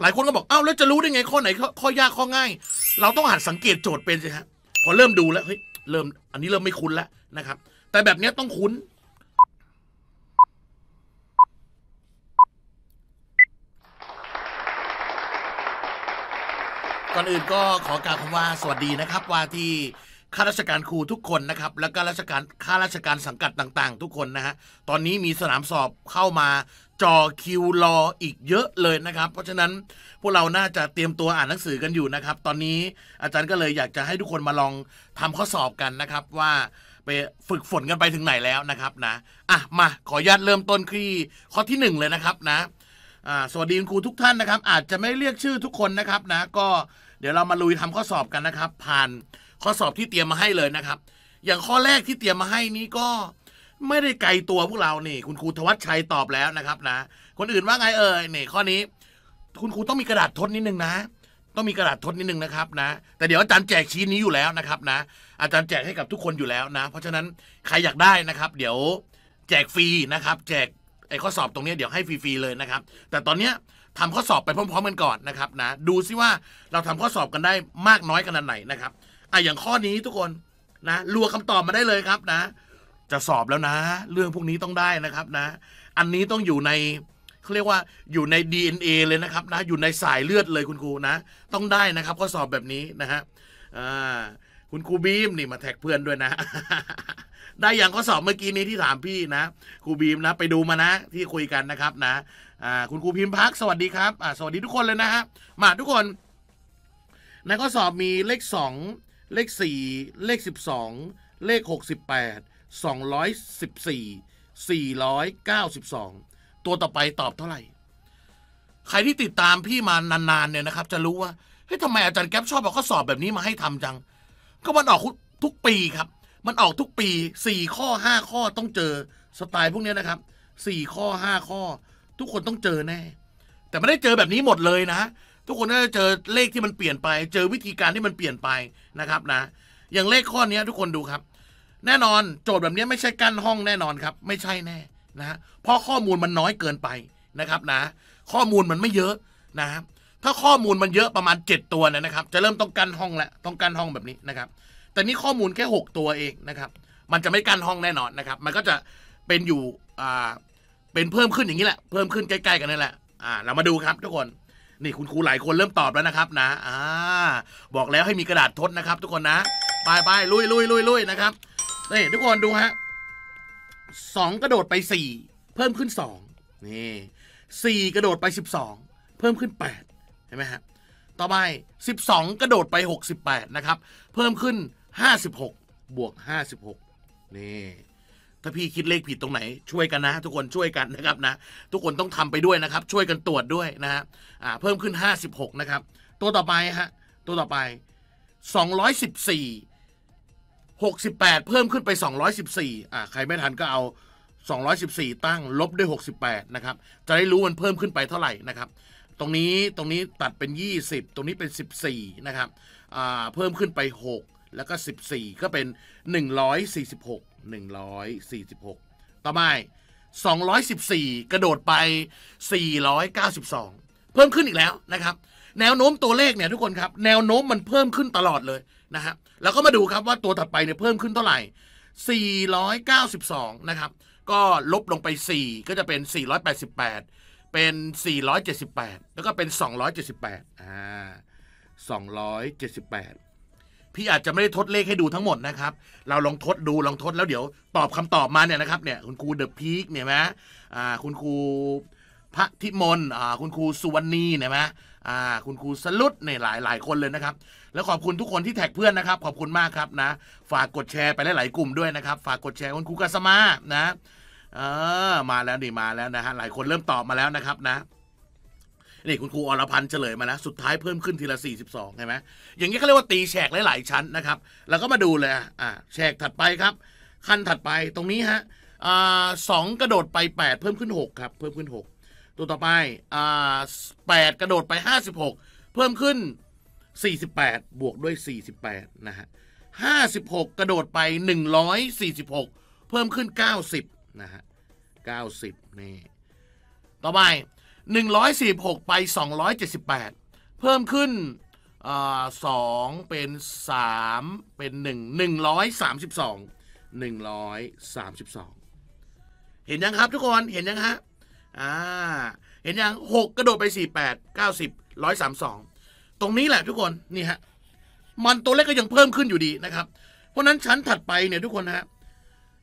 หลายคนก็บอกเอ้าแล้วจะรู้ได้ไง ข้อไหนข้อยากข้อง่าย เราต้องหัดสังเกตโจทย์เป็นสิครับ พอเริ่มดูแล้วเฮ้ย เริ่ม อันนี้เริ่มไม่คุ้นแล้วนะครับ แต่แบบนี้ต้องคุ้นก่อนอื่นก็ขอกล่าวคำว่าสวัสดีนะครับว่าที่ข้าราชการครูทุกคนนะครับ แล้วก็ราชการ ข้าราชการสังกัดต่างๆ ทุกคนนะฮะ ตอนนี้มีสนามสอบเข้ามาจอคิวรออีกเยอะเลยนะครับ เพราะฉะนั้นพวกเราน่าจะเตรียมตัวอ่านหนังสือกันอยู่นะครับ ตอนนี้อาจารย์ก็เลยอยากจะให้ทุกคนมาลองทำข้อสอบกันนะครับ ว่าไปฝึกฝนกันไปถึงไหนแล้วนะครับนะอ่ะมา ขออนุญาตเริ่มต้นคี่ข้อที่1เลยนะครับนะสวัสดีคุณครูทุกท่านนะครับ อาจจะไม่เรียกชื่อทุกคนนะครับนะก็เดี๋ยวเรามาลุยทำข้อสอบกันนะครับ ผ่านข้อสอบที่เตรียมมาให้เลยนะครับ อย่างข้อแรกที่เตรียมมาให้นี้ก็ไม่ได้ไกลตัวพวกเรานี่ คุณครูธวัชชัยตอบแล้วนะครับนะ คนอื่นว่าไงเอ่ยนี่ข้อนี้คุณครูต้องมีกระดาษทดนิดนึงนะ ต้องมีกระดาษทดนิดนึงนะครับนะแต่เดี๋ยวอาจารย์แจกชี้นี้อยู่แล้วนะครับนะ อาจารย์แจกให้กับทุกคนอยู่แล้วนะ เพราะฉะนั้นใครอยากได้นะครับ เดี๋ยวแจกฟรีนะครับแจกไอ้ข้อสอบตรงนี้ เดี๋ยวให้ฟรีๆ เลยนะครับ แต่ตอนเนี้ยทำข้อสอบไปพร้อมๆกันก่อนนะครับนะ ดูซิว่าเราทำข้อสอบกันได้มากน้อยขนาดไหนนะครับอ่ะอย่างข้อนี้ทุกคนนะรัวคำตอบมาได้เลยครับนะจะสอบแล้วนะ เรื่องพวกนี้ต้องได้นะครับนะ อันนี้ต้องอยู่ในเขาเรียกว่าอยู่ใน DNA เลยนะครับนะอยู่ในสายเลือดเลยคุณครูนะ ต้องได้นะครับข้อสอบแบบนี้นะฮะคุณครูบีมนี่มาแท็กเพื่อนด้วยนะ ได้อย่างข้อสอบเมื่อกี้นี้ที่ถามพี่นะครูบีมนะ ไปดูมานะ ที่คุยกันนะครับนะคุณครูพิมพ์พักสวัสดีครับ สวัสดีทุกคนเลยนะฮะมาทุกคนในข้อสอบมีเลข 2 เลข 4 เลข 12 เลข 68 214 492 ตัวต่อไปตอบเท่าไหร่ ใครที่ติดตามพี่มานานๆเนี่ยนะครับ จะรู้ว่า เฮ้ยทำไมอาจารย์แก๊ปชอบเอาข้อสอบแบบนี้มาให้ทำจัง ก็มันออกทุกปีครับ มันออกทุกปี 4 ข้อ 5 ข้อต้องเจอสไตล์พวกนี้นะครับ 4 ข้อ 5 ข้อ ทุกคนต้องเจอแน่ แต่ไม่ได้เจอแบบนี้หมดเลยนะ ทุกคนน่าจะเจอเลขที่มันเปลี่ยนไป เจอวิธีการที่มันเปลี่ยนไปนะครับนะ อย่างเลขข้อนี้ทุกคนดูครับแน่นอนโจทย์แบบนี้ไม่ใช่กั้นห้องแน่นอนครับไม่ใช่แน่นะเพราะข้อมูลมันน้อยเกินไปนะครับนะ ข้อมูลมันไม่เยอะนะถ้าข้อมูลมันเยอะประมาณ 7 ตัวนะครับ จะเริ่มต้องกั้นห้องแล้วต้องกั้นห้องแบบนี้นะครับ แต่นี่ข้อมูลแค่ 6 ตัวเองนะครับ มันจะไม่กั้นห้องแน่นอนนะครับ มันก็จะเป็นอยู่อ่าเป็นเพิ่มขึ้นอย่างนี้แหละ เพิ่มขึ้นใกล้ๆกันนี่แหละอ่าเรามาดูครับทุกคนนี่คุณครูหลายคนเริ่มตอบแล้วนะครับนะอ่าบอกแล้วให้มีกระดาษทดนะครับ ทุกคนนะไปไปลุยลุยลุยลุยนะครับนี่ทุกคนดูฮะสองกระโดดไปสี่เพิ่มขึ้นสองนี่สี่กระโดดไปสิบสองเพิ่มขึ้นแปดเห็นไหมฮะต่อไปสิบสองกระโดดไปหกสิบแปดนะครับเพิ่มขึ้นห้าสิบหกบวกห้าสิบหกนี่ถ้าพี่คิดเลขผิดตรงไหนช่วยกันนะทุกคนช่วยกันนะครับนะทุกคนต้องทำไปด้วยนะครับ ช่วยกันตรวจด้วยนะฮะอ่าเพิ่มขึ้น56นะครับตัวต่อไปฮะตัวต่อไป214 68 เพิ่มขึ้นไป 214อ่าใครไม่ทันก็เอา 214 ตั้งลบด้วย 68 นะครับ จะได้รู้มันเพิ่มขึ้นไปเท่าไหร่นะครับ ตรงนี้ตรงนี้ตัดเป็น 20 ตรงนี้เป็น 14 นะครับอ่าเพิ่มขึ้นไป 6 แล้วก็ 14 ก็เป็น 146 146 ต่อมา214 กระโดดไป 492เพิ่มขึ้นอีกแล้วนะครับแนวโน้มตัวเลขเนี่ยทุกคนครับแนวโน้มมันเพิ่มขึ้นตลอดเลยนะครับแล้วก็มาดูครับว่าตัวถัดไปเนี่ยเพิ่มขึ้นเท่าไหร่ 492นะครับก็ลบลงไป 4 ก็จะเป็น 488 เป็น 478 แล้วก็เป็น 278อ่า278 พี่อาจจะไม่ได้ทดเลขให้ดูทั้งหมดนะครับ เราลองทดดูลองทดแล้วเดี๋ยวตอบคำตอบมาเนี่ยนะครับเนี่ยคุณครูเดอะพีกเนี่ยนะอ่าคุณครูพระทิมลคุณครูสุวรรณีเนไหมคุณครูสลุดเนี่ยหลายหลายคนเลยนะครับ แล้วขอบคุณทุกคนที่แท็กเพื่อนนะครับ ขอบคุณมากครับนะ ฝากกดแชร์ไปหลายยกลุ่มด้วยนะครับ ฝากกดแชร์คุณครูกัสมา นะเออมาแล้วนี่มาแล้วนะฮะ หลายคนเริ่มตอบมาแล้วนะครับนะ นี่คุณครูอรพันธ์เฉลยมาแล้ว สุดท้ายเพิ่มขึ้นทีละ 42ใช่ไหมอย่างนี้เขาเรียกว่าตีแฉกหลายยชั้นนะครับ แล้วก็มาดูเลยอ่าแฉกถัดไปครับ ขั้นถัดไปตรงนี้ฮะอ่าสองกระโดดไป8เพิ่มขึ้น6ครับ เพิ่มขึ้น 6ตัวต่อไปอ่แปดกระโดดไปห้าสิบหกเพิ่มขึ้นสี่สิบแปดบวกด้วยสี่สิบแปดนะฮะห้าสิบหกกระโดดไปหนึ่งร้อยสี่สิบหกเพิ่มขึ้นเก้าสิบนะฮะเก้าสิบนี่ต่อไปหนึ่งร้อยสี่หกไปสองร้อยเจ็ดสิบแปดเพิ่มขึ้นสองเป็นสามเป็นหนึ่งหนึ่งร้อยสามสิบสองหนึ่งร้อยสามสิบสองเห็นยังครับทุกคน เห็นยังฮะอ่าเห็นยังหกกระโดดไปสี่แปดเก้าสิบร้อยสามสองตรงนี้แหละทุกคนนี่ฮะมันตัวเลขก็ยังเพิ่มขึ้นอยู่ดีนะครับ เพราะนั้นชั้นถัดไปเนี่ยทุกคนฮะ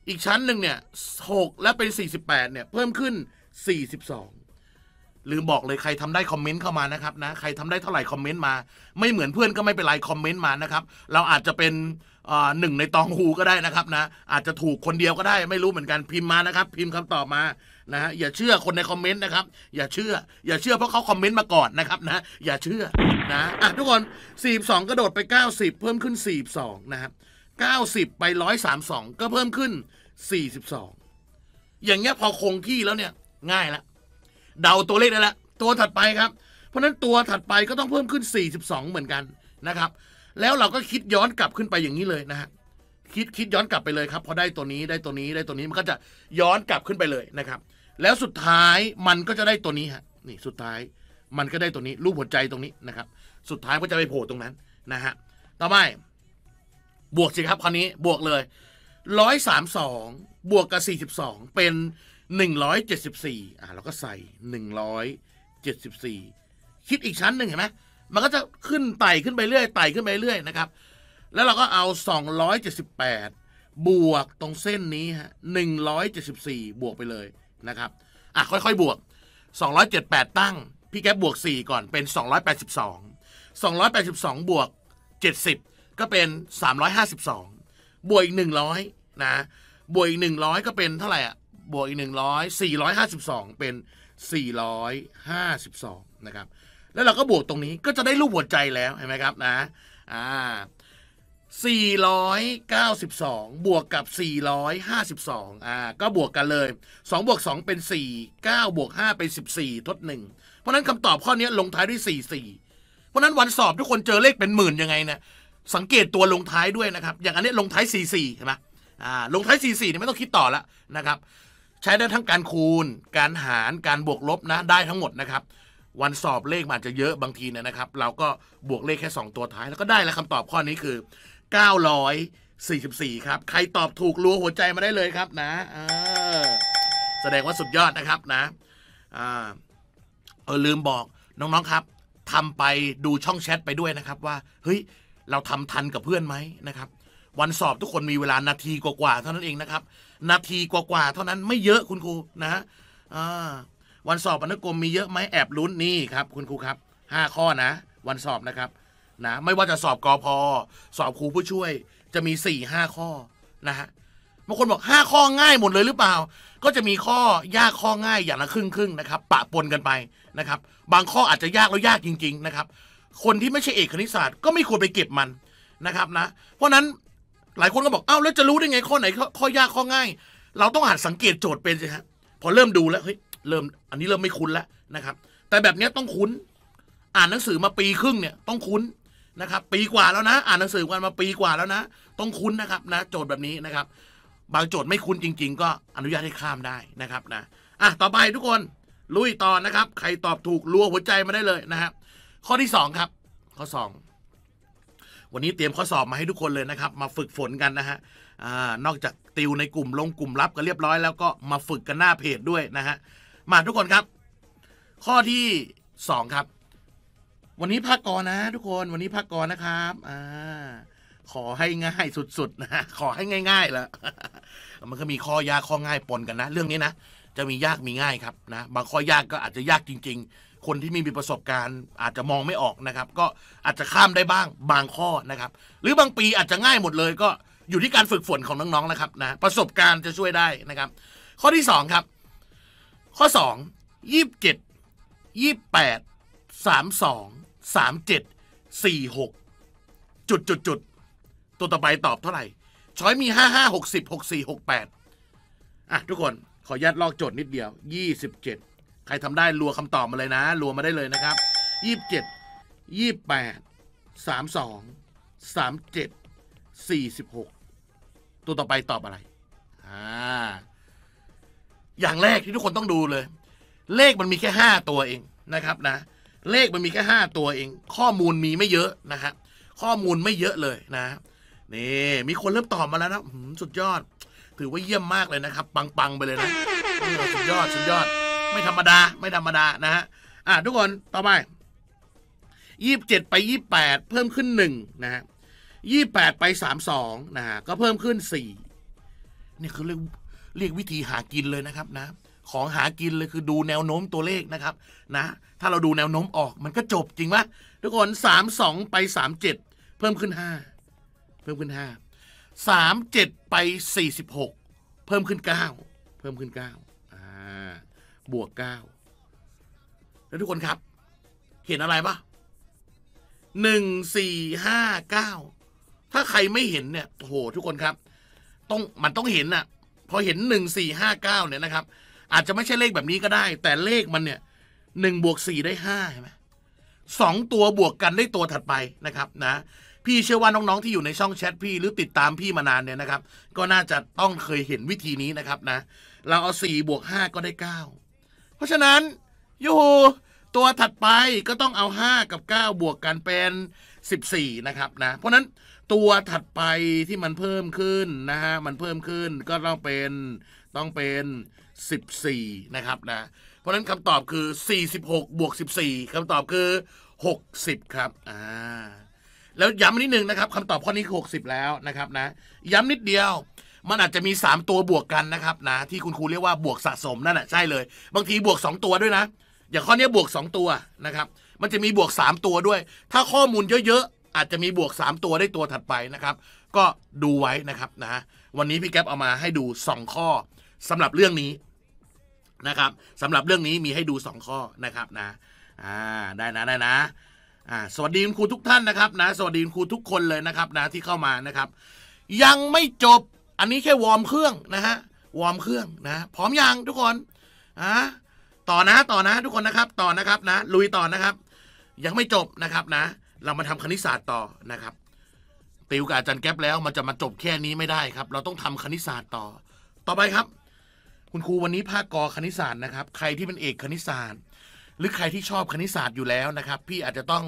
อีกชั้นหนึ่งเนี่ยหกและเป็นสี่สิบแปดเนี่ยเพิ่มขึ้นสี่สิบสองลืมบอกเลยใครทำได้คอมเมนต์เข้ามานะครับนะ ใครทำได้เท่าไหร่คอมเมนต์มา ไม่เหมือนเพื่อนก็ไม่เป็นไรคอมเมนต์มานะครับ เราอาจจะเป็นหนึ่งในตองหูก็ได้นะครับนะ อาจจะถูกคนเดียวก็ได้ไม่รู้เหมือนกันพิมพ์มานะครับพิมพ์คำตอบมานะฮะอย่าเชื่อคนในคอมเมนต์นะครับ อย่าเชื่อ อย่าเชื่อเพราะเขาคอมเมนต์มาก่อนนะครับนะอย่าเชื่อนะอ่ะทุกคน42กระโดดไป 90 เพิ่มขึ้น42นะครับ90 ไป 132 ก็เพิ่มขึ้น 42 อย่างเงี้ยพอคงที่แล้วเนี่ยง่ายแล้วเดาตัวเลขได้ละตัวถัดไปครับเพราะนั้นตัวถัดไปก็ต้องเพิ่มขึ้น 42 เหมือนกันนะครับ แล้วเราก็คิดย้อนกลับขึ้นไปอย่างนี้เลยนะฮะคิดคิดย้อนกลับไปเลยครับพอได้ตัวนี้ได้ตัวนี้ได้ตัวนี้มันก็จะย้อนกลับขึ้นไปเลยนะครับ แล้วสุดท้ายมันก็จะได้ตัวนี้ฮะนี่สุดท้ายมันก็ได้ตัวนี้รูปหัวใจตรงนี้นะครับ สุดท้ายก็จะไปโผล่ตรงนั้นนะฮะต่อไปบวกสิครับคราวนี้บวกเลยร้อยสามสองบวกกับสี่สิบสองเป็น174อ่าเราก็ใส่ 174 คิดอีกชั้นหนึ่งเห็นไหมมันก็จะขึ้นไต่ขึ้นไปเรื่อยไต่ขึ้นไปเรื่อยนะครับ แล้วเราก็เอา 278 บวกตรงเส้นนี้ฮะ174 บวกไปเลยนะครับอ่ะค่อยๆ บวก 278 ตั้ง พี่แกบบวก 4 ก่อนเป็น 282 282 บวก 70 ก็เป็น 352 บวกอีก 100นะบวกอีก 100 ก็เป็นเท่าไหร่อ่ะบวกอีกหนึ่งร้อยสี่ร้อยห้าสิบสองเป็นสี่ร้อยห้าสิบสองนะครับแล้วเราก็บวกตรงนี้ก็จะได้รูปหัวใจแล้วเห็นไหมครับนะอ่าสี่ร้อยเก้าสิบสองบวกกับสี่ร้อยห้าสิบสองอ่าก็บวกกันเลยสองบวกสองเป็นสี่เก้าบวกห้าเป็นสิบสี่ทดหนึ่งเพราะนั้นคำตอบข้อนี้ลงท้ายด้วยสี่สี่เพราะนั้นวันสอบทุกคนเจอเลขเป็นหมื่นยังไงนะสังเกตตัวลงท้ายด้วยนะครับอย่างอันนี้ลงท้าย44เห็นไหมอ่าลงท้าย 44เนี่ยไม่ต้องคิดต่อแล้วนะครับใช้ได้ทั้งการคูณการหาร การบวกลบนะ ได้ทั้งหมดนะครับ วันสอบเลขมันอาจจะเยอะบางทีเนี่ยนะครับ เราก็บวกเลขแค่ 2 ตัวท้าย แล้วก็ได้แล้วคำตอบข้อนี้คือ 944 ครับ ใครตอบถูกรัวหัวใจมาได้เลยครับนะแสดงว่าสุดยอดนะครับนะ เออลืมบอกน้องๆครับทำไปดูช่องแชทไปด้วยนะครับ ว่า เฮ้ยเราทำทันกับเพื่อนไหมนะครับวันสอบทุกคนมีเวลานาทีกว่าๆเท่านั้นเองนะครับนาทีกว่า ๆ เท่านั้นไม่เยอะคุณครูนะฮะวันสอบอนุกรมมีเยอะไหมแอบลุ้นนี่ครับ คุณครูครับห้าข้อนะ วันสอบนะครับ นะ ไม่ว่าจะสอบกอพอสอบครูผู้ช่วยจะมีสี่ห้าข้อนะฮะบางคนบอกห้าข้อง่ายหมดเลยหรือเปล่า ก็จะมีข้อยากข้อง่ายอย่างละครึ่งครึ่งนะครับ ปะปนกันไปนะครับ บางข้ออาจจะยากแล้วยากจริง ๆ นะครับ คนที่ไม่ใช่เอกคณิตศาสตร์ก็ไม่ควรไปเก็บมันนะครับนะ เพราะนั้นหลายคนก็บอกเอ้าแล้วจะรู้ได้ไงข้อไหนข้อยากข้อง่าย เราต้องหัดสังเกตโจทย์เป็นสิฮะพอเริ่มดูแล้วเฮ้ยเริ่มอันนี้เริ่มไม่คุ้นแล้วนะครับ แต่แบบนี้ต้องคุ้น อ่านหนังสือมาปีครึ่งเนี่ยต้องคุ้นนะครับ ปีกว่าแล้วนะอ่านหนังสือกันมาปีกว่าแล้วนะ ต้องคุ้นนะครับนะโจทย์แบบนี้นะครับ บางโจทย์ไม่คุ้นจริง ๆ ก็อนุญาตให้ข้ามได้นะครับนะอ่ะต่อไปทุกคนลุยต่อนะครับ ใครตอบถูกรัวหัวใจมาได้เลยนะครับข้อที่2ครับข้อ 2วันนี้เตรียมข้อสอบมาให้ทุกคนเลยนะครับ มาฝึกฝนกันนะฮะนอกจากติวในกลุ่มลงกลุ่มรับกันเรียบร้อยแล้วก็มาฝึกกันหน้าเพจด้วยนะฮะมาทุกคนครับ ข้อที่ 2 ครับวันนี้พักก่อนนะทุกคนวันนี้พักก่อนนะครับอ่าขอให้ง่ายสุดๆนะขอให้ง่ายๆแล้วมันก็มีข้อยากข้อง่ายปนกันนะ เรื่องนี้นะ จะมียากมีง่ายครับนะบางข้อยากก็อาจจะยากจริงๆคนที่ไม่มีประสบการณ์อาจจะมองไม่ออกนะครับ ก็อาจจะข้ามได้บ้างบางข้อนะครับ หรือบางปีอาจจะง่ายหมดเลย ก็อยู่ที่การฝึกฝนของน้องๆนะครับนะประสบการณ์จะช่วยได้นะครับ ข้อที่ 2 ครับ ข้อ 2 27 28 32 37 46จุดจุดจุดตัวต่อไปตอบเท่าไหร่ช้อยมี 5 5 60 64 68อ่ะทุกคนขอยัดลอกโจทย์นิดเดียว 27ครทำได้รัวคำตอบมาเลยนะรัวมาได้เลยนะครับยี่สิบเจ็ดยี่สิบแปด สามสอง สามเจ็ด สี่สิบหกตัวต่อไปตอบอะไรอ่าอย่างแรกที่ทุกคนต้องดูเลย เลขมันมีแค่ห้าตัวเองนะครับนะ เลขมันมีแค่ห้าตัวเอง ข้อมูลมีไม่เยอะนะฮะข้อมูลไม่เยอะเลยนะนี่มีคนเริ่มตอบมาแล้วนะสุดยอดถือว่าเยี่ยมมากเลยนะครับปังๆไปเลยนะสุดยอดสุดยอดไม่ธรรมดา ไม่ธรรมดานะฮะอ่ะทุกคนต่อไปยี่สิบเจ็ดไปยี่แปดเพิ่มขึ้นหนึ่งนะฮะยี่แปดไปสามสองนะฮะก็เพิ่มขึ้นสี่นี่คือเรียกเรียกวิธีหากินเลยนะครับนะของหากินเลยคือดูแนวโน้มตัวเลขนะครับ นะ ถ้าเราดูแนวโน้มออก มันก็จบจริงไหมทุกคนสามสองไปสามเจ็ดเพิ่มขึ้นห้าเพิ่มขึ้นห้าสามเจ็ดไปสี่สิบหกเพิ่มขึ้นเก้าเพิ่มขึ้นเก้าอ่าบวกเก้าแล้วทุกคนครับ เห็นอะไรปะหนึ่งสี่ห้าเก้า ถ้าใครไม่เห็นเนี่ยโหทุกคนครับ ต้องมันต้องเห็นน่ะ พอเห็นหนึ่งสี่ห้าเก้าเนี่ยนะครับ อาจจะไม่ใช่เลขแบบนี้ก็ได้ แต่เลขมันเนี่ยหนึ่งบวกสี่ได้ห้าใช่ไหมสองตัวบวกกันได้ตัวถัดไปนะครับนะ พี่เชื่อว่าน้องๆ ที่อยู่ในช่องแชทพี่หรือติดตามพี่มานานเนี่ยนะครับ ก็น่าจะต้องเคยเห็นวิธีนี้นะครับนะ เราเอาสี่บวกห้าก็ได้เก้าราะฉะนั้นยูหูตัวถัดไปก็ต้องเอา 5 กับ 9 บวกกันเป็น 14นะครับนะเพราะนั้นตัวถัดไปที่มันเพิ่มขึ้นนะฮะมันเพิ่มขึ้นก็ต้องเป็นต้องเป็น 14นะครับนะเพราะนั้นคำตอบคือ 46 บวก 14คำตอบคือ 60 ครับอ่าแล้ว ย้ำนิดนึงนะครับคำตอบข้อนี้คือ60 แล้วนะครับนะย้ำนิดเดียวมันอาจจะมี 3 ตัวบวกกันนะครับนะที่คุณครูเรียกว่าบวกสะสมนั่นแหละใช่เลย บางทีบวก2ตัวด้วยนะ อย่างข้อนี้บวก 2 ตัวนะครับมันจะมีบวก 3 ตัวด้วย ถ้าข้อมูลเยอะๆ อาจจะมีบวก 3 ตัวได้ตัวถัดไปนะครับ ก็ดูไว้นะครับนะ วันนี้พี่แก๊ปเอามาให้ดู 2 ข้อ สำหรับเรื่องนี้นะครับสำหรับเรื่องนี้มีให้ดู 2 ข้อนะครับนะอ่าได้นะได้นะอ่า สวัสดีคุณครูทุกท่านนะครับนะสวัสดีคุณครูทุกคนเลยนะครับนะที่เข้ามานะครับ ยังไม่จบอันนี้แค่วอร์มเครื่องนะฮะวอร์มเครื่องนะ พร้อมยังทุกคนอ่ะต่อนะต่อนะ ทุกคนนะครับ ต่อนะครับนะลุยต่อนะครับ ยังไม่จบนะครับนะ เรามาทำคณิตศาสตร์ต่อนะครับติวกับอาจารย์แก๊ปแล้ว มันจะมาจบแค่นี้ไม่ได้ครับ เราต้องทำคณิตศาสตร์ต่อ ต่อไปครับ คุณครูวันนี้ภาคกอคณิตศาสตร์นะครับ ใครที่เป็นเอกคณิตศาสตร์ หรือใครที่ชอบคณิตศาสตร์อยู่แล้วนะครับ พี่อาจจะต้อง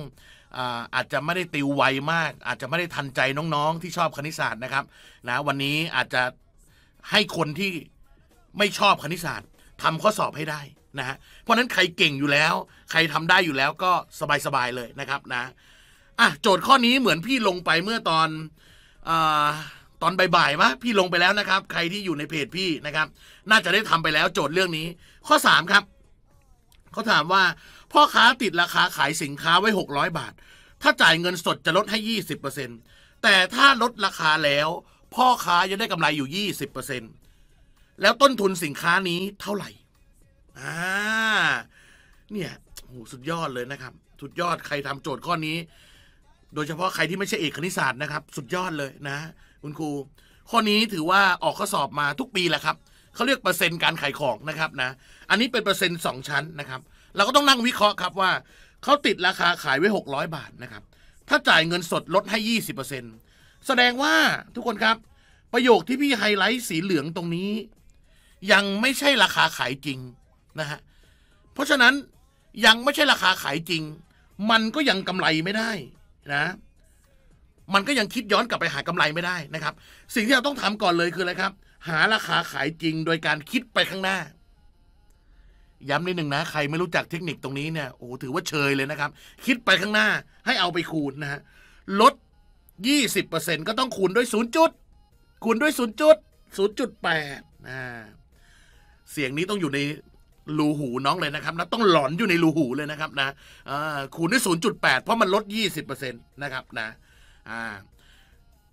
อาจจะไม่ได้ติวไวมาก อาจจะไม่ได้ทันใจน้องๆ ที่ชอบคณิตศาสตร์นะครับนะวันนี้อาจจะให้คนที่ไม่ชอบคณิตศาสตร์ ทำข้อสอบให้ได้นะฮะเพราะนั้นใครเก่งอยู่แล้ว ใครทำได้อยู่แล้วก็สบายๆเลยนะครับนะอ่ะโจทย์ข้อนี้เหมือนพี่ลงไปเมื่อตอนอตอนบ่ายๆมะพี่ลงไปแล้วนะครับ ใครที่อยู่ในเพจพี่นะครับ น่าจะได้ทำไปแล้วโจทย์เรื่องนี้ ข้อ3ครับเขาถามว่าพ่อค้าติดราคาขายสินค้าไว้ 600 บาท ถ้าจ่ายเงินสดจะลดให้ 20%แต่ถ้าลดราคาแล้ว พ่อค้ายังได้กำไรอยู่ 20%แล้วต้นทุนสินค้านี้เท่าไหร่ อ่า เนี่ยโหสุดยอดเลยนะครับ สุดยอด ใครทำโจทย์ข้อนี้ โดยเฉพาะใครที่ไม่ใช่เอกคณิตศาสตร์นะครับ สุดยอดเลยนะคุณครู ข้อนี้ถือว่าออกข้อสอบมาทุกปีแหละครับ เขาเรียกเปอร์เซ็นต์การขายของนะครับนะ อันนี้เป็นเปอร์เซ็นต์สองชั้นนะครับเราก็ต้องนั่งวิเคราะห์ครับว่าเขาติดราคาขายไว้ 600 บาทนะครับถ้าจ่ายเงินสดลดให้ 20%แสดงว่าทุกคนครับ ประโยคที่พี่ไฮไลท์สีเหลืองตรงนี้ ยังไม่ใช่ราคาขายจริงนะฮะเพราะฉะนั้นยังไม่ใช่ราคาขายจริง มันก็ยังกำไรไม่ได้นะมันก็ยังคิดย้อนกลับไปหากำไรไม่ได้นะครับ สิ่งที่เราต้องทำก่อนเลยคืออะไรครับ หาราคาขายจริงโดยการคิดไปข้างหน้าย้ำนิดหนึ่งนะใครไม่รู้จักเทคนิคตรงนี้เนี่ยโอ้ถือว่าเชยเลยนะครับ คิดไปข้างหน้าให้เอาไปคูณนะฮะลด 20%ก็ต้องคูณด้วย0จุดคูณด้วย0จุด0.8นะเสียงนี้ต้องอยู่ในรูหูน้องเลยนะครับนะต้องหลอนอยู่ในรูหูเลยนะครับนะคูณด้วย 0.8 เพราะมันลด 20%นะครับนะอ่า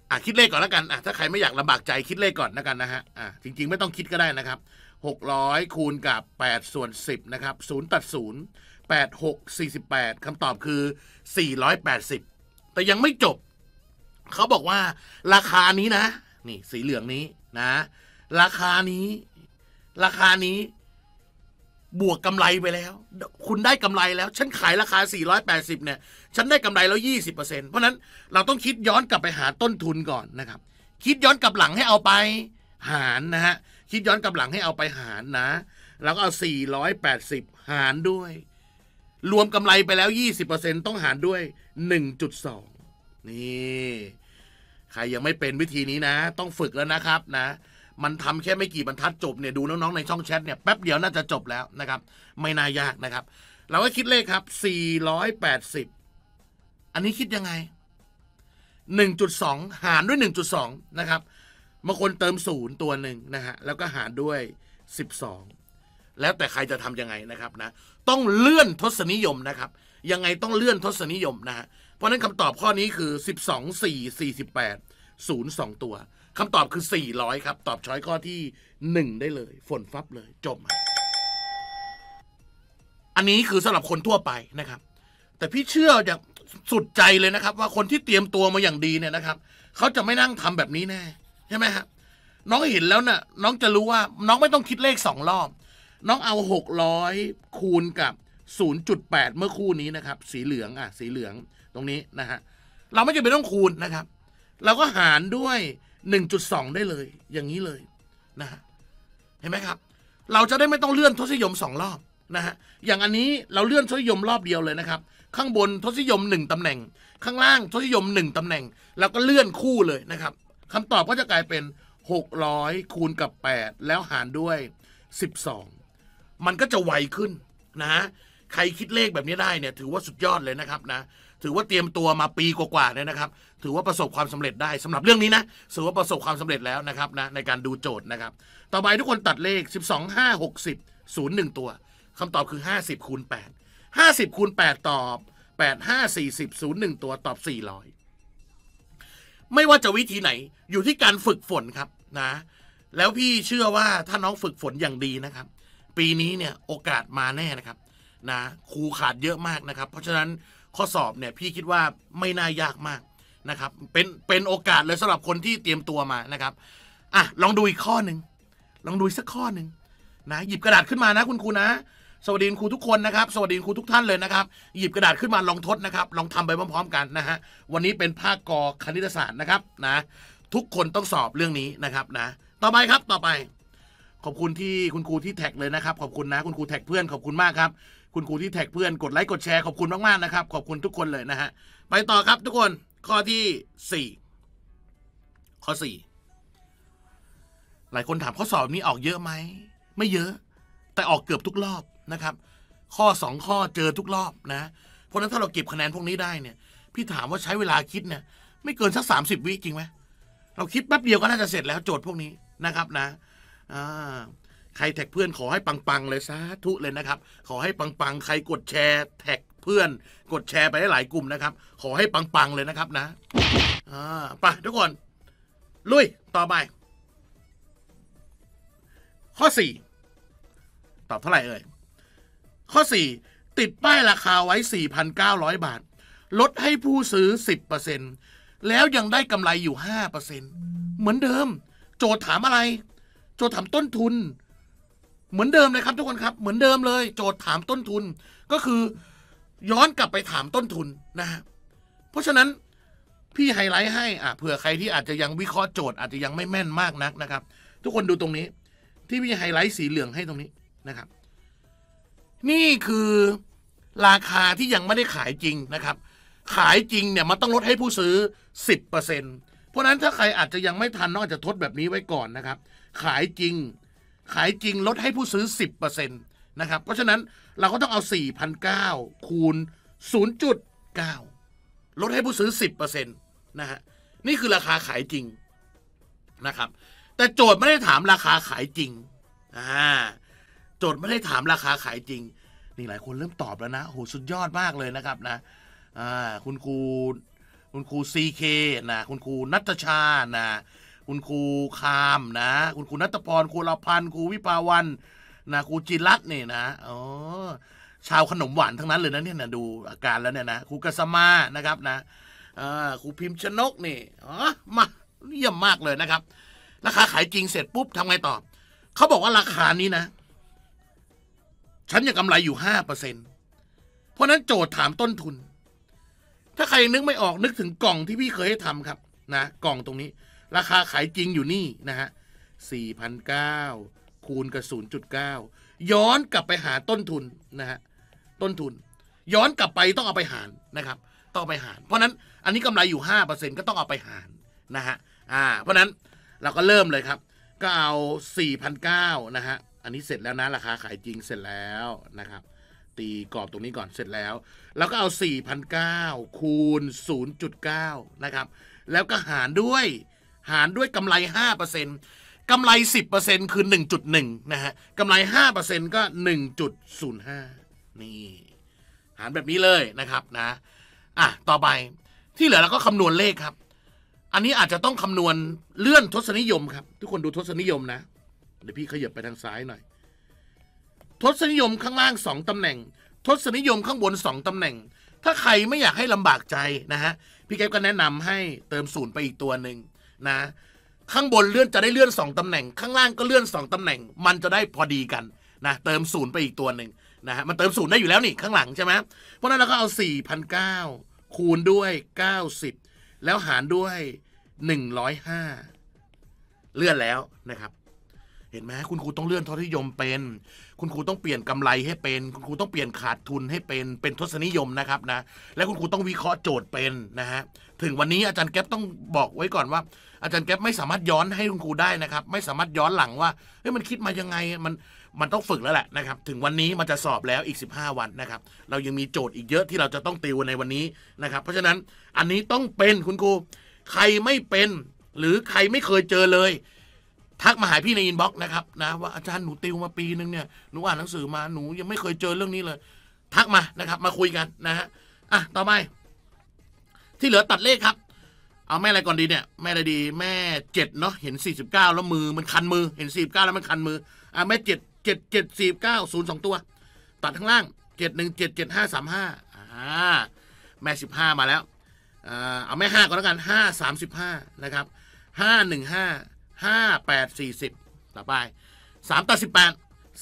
อ่ะคิดเลขก่อนแล้วกันอ่ะถ้าใครไม่อยากลำบากใจคิดเลขก่อน แล้วกันนะฮะอ่ะจริงๆไม่ต้องคิดก็ได้นะครับ600 คูณกับ8ส่วน10 นะครับ0ตัด0 8 6 48คำตอบคือ 480 แต่ยังไม่จบ เขาบอกว่าราคานี้นะ นี่สีเหลืองนี้นะ ราคานี้ ราคานี้บวกกำไรไปแล้ว คุณได้กำไรแล้ว ฉันขายราคา 480เนี่ย ฉันได้กำไรแล้ว20%เพราะนั้นเราต้องคิดย้อนกลับไปหาต้นทุนก่อนนะครับ คิดย้อนกลับหลังให้เอาไป หารนะฮะคิดย้อนกลับหลังให้เอาไปหารนะ แล้วก็เอา 480 หารด้วย รวมกำไรไปแล้ว 20%ต้องหารด้วย 1.2 นี่ ใครยังไม่เป็นวิธีนี้นะ ต้องฝึกแล้วนะครับ นะ มันทำแค่ไม่กี่บรรทัดจบเนี่ยดูน้องๆในช่องแชทเนี่ยแป๊บเดียวน่าจะจบแล้วนะครับไม่น่ายากนะครับ เราก็คิดเลขครับ 480 อันนี้คิดยังไง 1.2 หารด้วย 1.2 นะครับบางคนเติมศูนย์ตัวหนึ่งนะฮะแล้วก็หารด้วย 12แล้วแต่ใครจะทำยังไงนะครับนะต้องเลื่อนทศนิยมนะครับ ยังไงต้องเลื่อนทศนิยมนะฮะเพราะนั้นคำตอบข้อนี้คือ12 4 48 0 2ตัวคำตอบคือ400 ครับ ตอบช้อยข้อที่ 1 ได้เลย ฝนฟับเลยจบอันนี้คือสำหรับคนทั่วไปนะครับ แต่พี่เชื่ออย่างสุดใจเลยนะครับ ว่าคนที่เตรียมตัวมาอย่างดีเนี่ยนะครับ เขาจะไม่นั่งทำแบบนี้แน่ใช่ไหมฮะน้องเห็นแล้วนะ่ะน้องจะรู้ว่า น้องไม่ต้องคิดเลขสองรอบน้องเอาหกร้อยคูณกับศูนย์จุดแปดเมื่อคู่นี้นะครับ สีเหลืองอ่ะสีเหลืองตรงนี้นะฮะเราไม่จำเป็นต้องคูณนะครับ เราก็หารด้วยหนึ่งจุดสองได้เลย อย่างนี้เลยนะฮะเห็นไหมครับ เราจะได้ไม่ต้องเลื่อนทศนิยมสองรอบนะฮะอย่างอันนี้เราเลื่อนทศนิยมรอบเดียวเลยนะครับ ข้างบนทศนิยมตำแหน่งข้างล่างทศนิยมตำแหน่งแล้วก็เลื่อนคู่เลยนะครับคำตอบก็จะกลายเป็น 600 คูณกับ 8 แล้วหารด้วย 12 มันก็จะไวขึ้นนะใครคิดเลขแบบนี้ได้เนี่ยถือว่าสุดยอดเลยนะครับนะ ถือว่าเตรียมตัวมาปีกว่าๆเนี่ยนะครับ ถือว่าประสบความสำเร็จได้สำหรับเรื่องนี้นะ ถือว่าประสบความสำเร็จแล้วนะครับนะในการดูโจทย์นะครับ ต่อไปทุกคนตัดเลข 12 5 60 0 1 ตัว คำตอบคือ 50คูณ8 50 คูณ 8 ตอบ 8 5 40 0 1ตัวตอบ 400ไม่ว่าจะวิธีไหนอยู่ที่การฝึกฝนครับนะ แล้วพี่เชื่อว่าถ้าน้องฝึกฝนอย่างดีนะครับ ปีนี้เนี่ยโอกาสมาแน่นะครับนะ ครูขาดเยอะมากนะครับ เพราะฉะนั้นข้อสอบเนี่ยพี่คิดว่าไม่น่ายากมากนะครับ เป็นเป็นโอกาสเลยสำหรับคนที่เตรียมตัวมานะครับ อ่ะลองดูอีกข้อหนึ่งลองดูสักข้อหนึ่งนะ หยิบกระดาษขึ้นมานะ คุณครูนะสวัสดีครูทุกคนนะครับ สวัสดีครูทุกท่านเลยนะครับ หยิบกระดาษขึ้นมาลองทดนะครับลองทำไปพร้อมๆกันนะฮะวันนี้เป็นภาคกอคณิตศาสตร์นะครับนะทุกคนต้องสอบเรื่องนี้นะครับนะต่อไปครับต่อไป ขอบคุณที่คุณครูที่แท็กเลยนะครับขอบคุณนะคุณครูแท็กเพื่อนขอบคุณมากครับคุณครูที่แท็กเพื่อน กดไลค์กดแชร์ขอบคุณมากๆนะครับขอบคุณทุกคนเลยนะฮะไปต่อครับทุกคนข้อที่ 4 ข้อ 4 หลายคนถามข้อสอบนี้ออกเยอะไหมไม่เยอะ แต่ออกเกือบทุกรอบนะครับ ข้อ 2 ข้อเจอทุกรอบนะ เพราะนั้นถ้าเราเก็บคะแนน พวกนี้ได้เนี่ย พี่ถามว่าใช้เวลาคิดเนี่ย ไม่เกินสัก30วิจริงไหมเราคิดแป๊บเดียวก็น่าจะเสร็จแล้วโจทย์พวกนี้นะครับนะอ่าใครแท็กเพื่อน ขอให้ปังๆเลยสาธุเลยนะครับ ขอให้ปังๆใครกดแชร์ แท็กเพื่อน กดแชร์ไปได้หลายกลุ่มนะครับ ขอให้ปังๆเลยนะครับนะอ่าไปทุกคน ลุย ต่อไป ข้อสี่ตอบเท่าไหร่เอ่ยข้อ 4 ติดป้ายราคาไว้ 4,900 บาท ลดให้ผู้ซื้อ 10%แล้วยังได้กำไรอยู่ 5%เหมือนเดิม โจทย์ถามอะไร โจทย์ถามต้นทุน เหมือนเดิมเลยครับ ทุกคนครับเหมือนเดิมเลย โจทย์ถามต้นทุนก็คือย้อนกลับไปถามต้นทุนนะฮะเพราะฉะนั้นพี่ไฮไลท์ให้อ่าเผื่อใครที่อาจจะยังวิเคราะห์โจทย์ อาจจะยังไม่แม่นมากนักนะครับ ทุกคนดูตรงนี้ ที่พี่ไฮไลท์สีเหลืองให้ตรงนี้นะครับนี่คือราคาที่ยังไม่ได้ขายจริงนะครับ ขายจริงเนี่ยมันต้องลดให้ผู้ซื้อสิบเปอร์เซ็นเพราะนั้นถ้าใครอาจจะยังไม่ทันนอาจจะทดแบบนี้ไว้ก่อนนะครับ ขายจริง ขายจริงลดให้ผู้ซื้อสิบเเปอร์ซ็นตนะครับ เพราะฉะนั้นเราก็ต้องเอาสี่พันเก้าคูณศูนย์จุดเก้าลดให้ผู้ซื้อสิบเเปอร์ซ็นตนะฮะ นี่คือราคาขายจริงนะครับ แต่โจทย์ไม่ได้ถามราคาขายจริงอ่าจดไม่ได้ถามราคาขายจริง นี่หลายคนเริ่มตอบแล้วนะโหสุดยอดมากเลยนะครับนะคุณครู คุณครูซีเคนะ คุณครูนัตชา นะ คุณครูคาม นะ คุณครูนัตพรครูละพันครูวิภาวันนะครูจิรัตเนี่ยนะอ๋อชาวขนมหวานทั้งนั้นเลยนะเนี่ยนะดูอาการแล้วเนี่ยนะ ครูกสมานะครับนะครูพิมพ์ชนกนี่อ๋อมาเยี่ยมมากเลยนะครับ ราคาขายจริงเสร็จปุ๊บทำไงต่อเขาบอกว่าราคานี้นะฉันยังกำไรอยู่ห้าเปอร์เซ็นตเพราะนั้นโจทย์ถามต้นทุน ถ้าใครนึกไม่ออกนึกถึงกล่องที่พี่เคยให้ทำครับนะ กล่องตรงนี้ ราคาขายจริงอยู่นี่นะฮะสี่พันเก้าคูณกับศูนย์จุดเก้าย้อนกลับไปหาต้นทุนนะฮะต้นทุน ย้อนกลับไปต้องเอาไปหารนะครับ ต้องไปหารเพราะนั้นอันนี้กำไรอยู่ห้าเปอร์เซ็นต์ก็ต้องเอาไปหารนะฮะอ่าเพราะนั้นเราก็เริ่มเลยครับก็เอาสี่พันเก้านะฮะอันนี้เสร็จแล้วนะ ราคาขายจริงเสร็จแล้วนะครับตีกรอบตรงนี้ก่อนเสร็จแล้ว แล้วก็เอา4 0 0 9คูณ0.9นะครับแล้วก็หารด้วยหารด้วยกำไร5%กำไร10%คือ1.1นะฮะกำไร5%ก็1.05นี่หารแบบนี้เลยนะครับนะอ่ะต่อไปที่เหลือเราก็คำนวณเลขครับ อันนี้อาจจะต้องคำนวณเลื่อนทศนิยมครับทุกคนดูทศนิยมนะเดี๋ยวพี่ขยับไปทางซ้ายหน่อย ทศนิยมข้างล่างสองตำแหน่ง ทศนิยมข้างบนสองตำแหน่ง ถ้าใครไม่อยากให้ลำบากใจนะฮะ พี่แก๊ปก็แนะนำให้เติมศูนย์ไปอีกตัวหนึ่งนะ ข้างบนเลื่อนจะได้เลื่อนสองตำแหน่ง ข้างล่างก็เลื่อนสองตำแหน่ง มันจะได้พอดีกันนะ เติมศูนย์ไปอีกตัวหนึ่งนะฮะ มันเติมศูนย์ได้อยู่แล้วนี่ข้างหลังใช่ไหมเพราะนั้นเราก็เอา4 0 0าคูณด้วย 90 แล้วหารด้วย 105 เลื่อนแล้วนะครับเห็นไหมคุณครูต้องเลื่อนทศนิยมเป็น คุณครูต้องเปลี่ยนกำไรให้เป็น คุณครูต้องเปลี่ยนขาดทุนให้เป็น เป็นทศนิยมนะครับนะ และคุณครูต้องวิเคราะห์โจทย์เป็นนะฮะถึงวันนี้อาจารย์แก๊ปต้องบอกไว้ก่อนว่า อาจารย์แก๊ปไม่สามารถย้อนให้คุณครูได้นะครับไม่สามารถย้อนหลังว่าเฮ้ยมันคิดมายังไง มันมันต้องฝึกแล้วแหละนะครับถึงวันนี้มันจะสอบแล้วอีก 15 วันนะครับเรายังมีโจทย์อีกเยอะที่เราจะต้องติวในวันนี้นะครับเพราะฉะนั้นอันนี้ต้องเป็นคุณครูใครไม่เป็นหรือใครไม่เคยเจอเลยทักมาหาพี่ในอินบ็อกซ์นะครับนะว่าอาจารย์หนูติวมาปีนึงเนี่ยหนูอ่านหนังสือมาหนูยังไม่เคยเจอเรื่องนี้เลย ทักมานะครับ มาคุยกันนะฮะอ่ะต่อไป ที่เหลือตัดเลขครับ เอาแม่อะไรก่อนดีเนี่ยแม่อะไรดี แม่เจ็ดเนาะเห็นสี่สิบเก้าแล้วมือมันคันมือเห็นสี่สิบเก้าแล้วมันคันมืออ่ะแม่เจ็ดเจ็ดเจ็ดสี่เก้าศูนย์สองตัวตัดข้างล่างเจ็ดหนึ่งเจ็ดเจ็ดห้าสามห้าอ่าแม่สิบห้ามาแล้วเอาแม่ห้าก่อนแล้วกันห้าสามสิบห้านะครับห้าหนึ่งห้าห้าแปดสี่สิบต่อไปสามตัดสิบแปด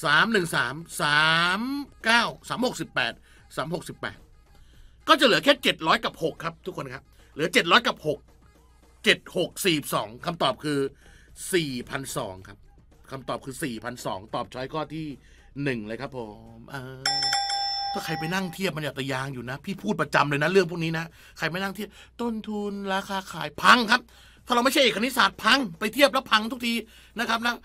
สามหนึ่งสามสามเก้าสามหกสิบแปดสามหกสิบแปดก็จะเหลือแค่เจ็ดร้อยกับหกครับ ทุกคนครับเหลือเจ็ดร้อยกับหกเจ็ดหกสี่สองคำตอบคือสี่พันสองครับคำตอบคือสี่พันสองตอบช้อยก้อที่หนึ่งเลยครับผมเออถ้าใครไปนั่งเทียบ มันอย่าตะยางอยู่นะ พี่พูดประจำเลยนะเรื่องพวกนี้นะ ใครไม่นั่งเทียบ ต้นทุน ราคาขายพังครับถ้าเราไม่ใช่เอกคณิตศาสตร์พังไปเทียบแล้วพังทุกทีนะครับนะ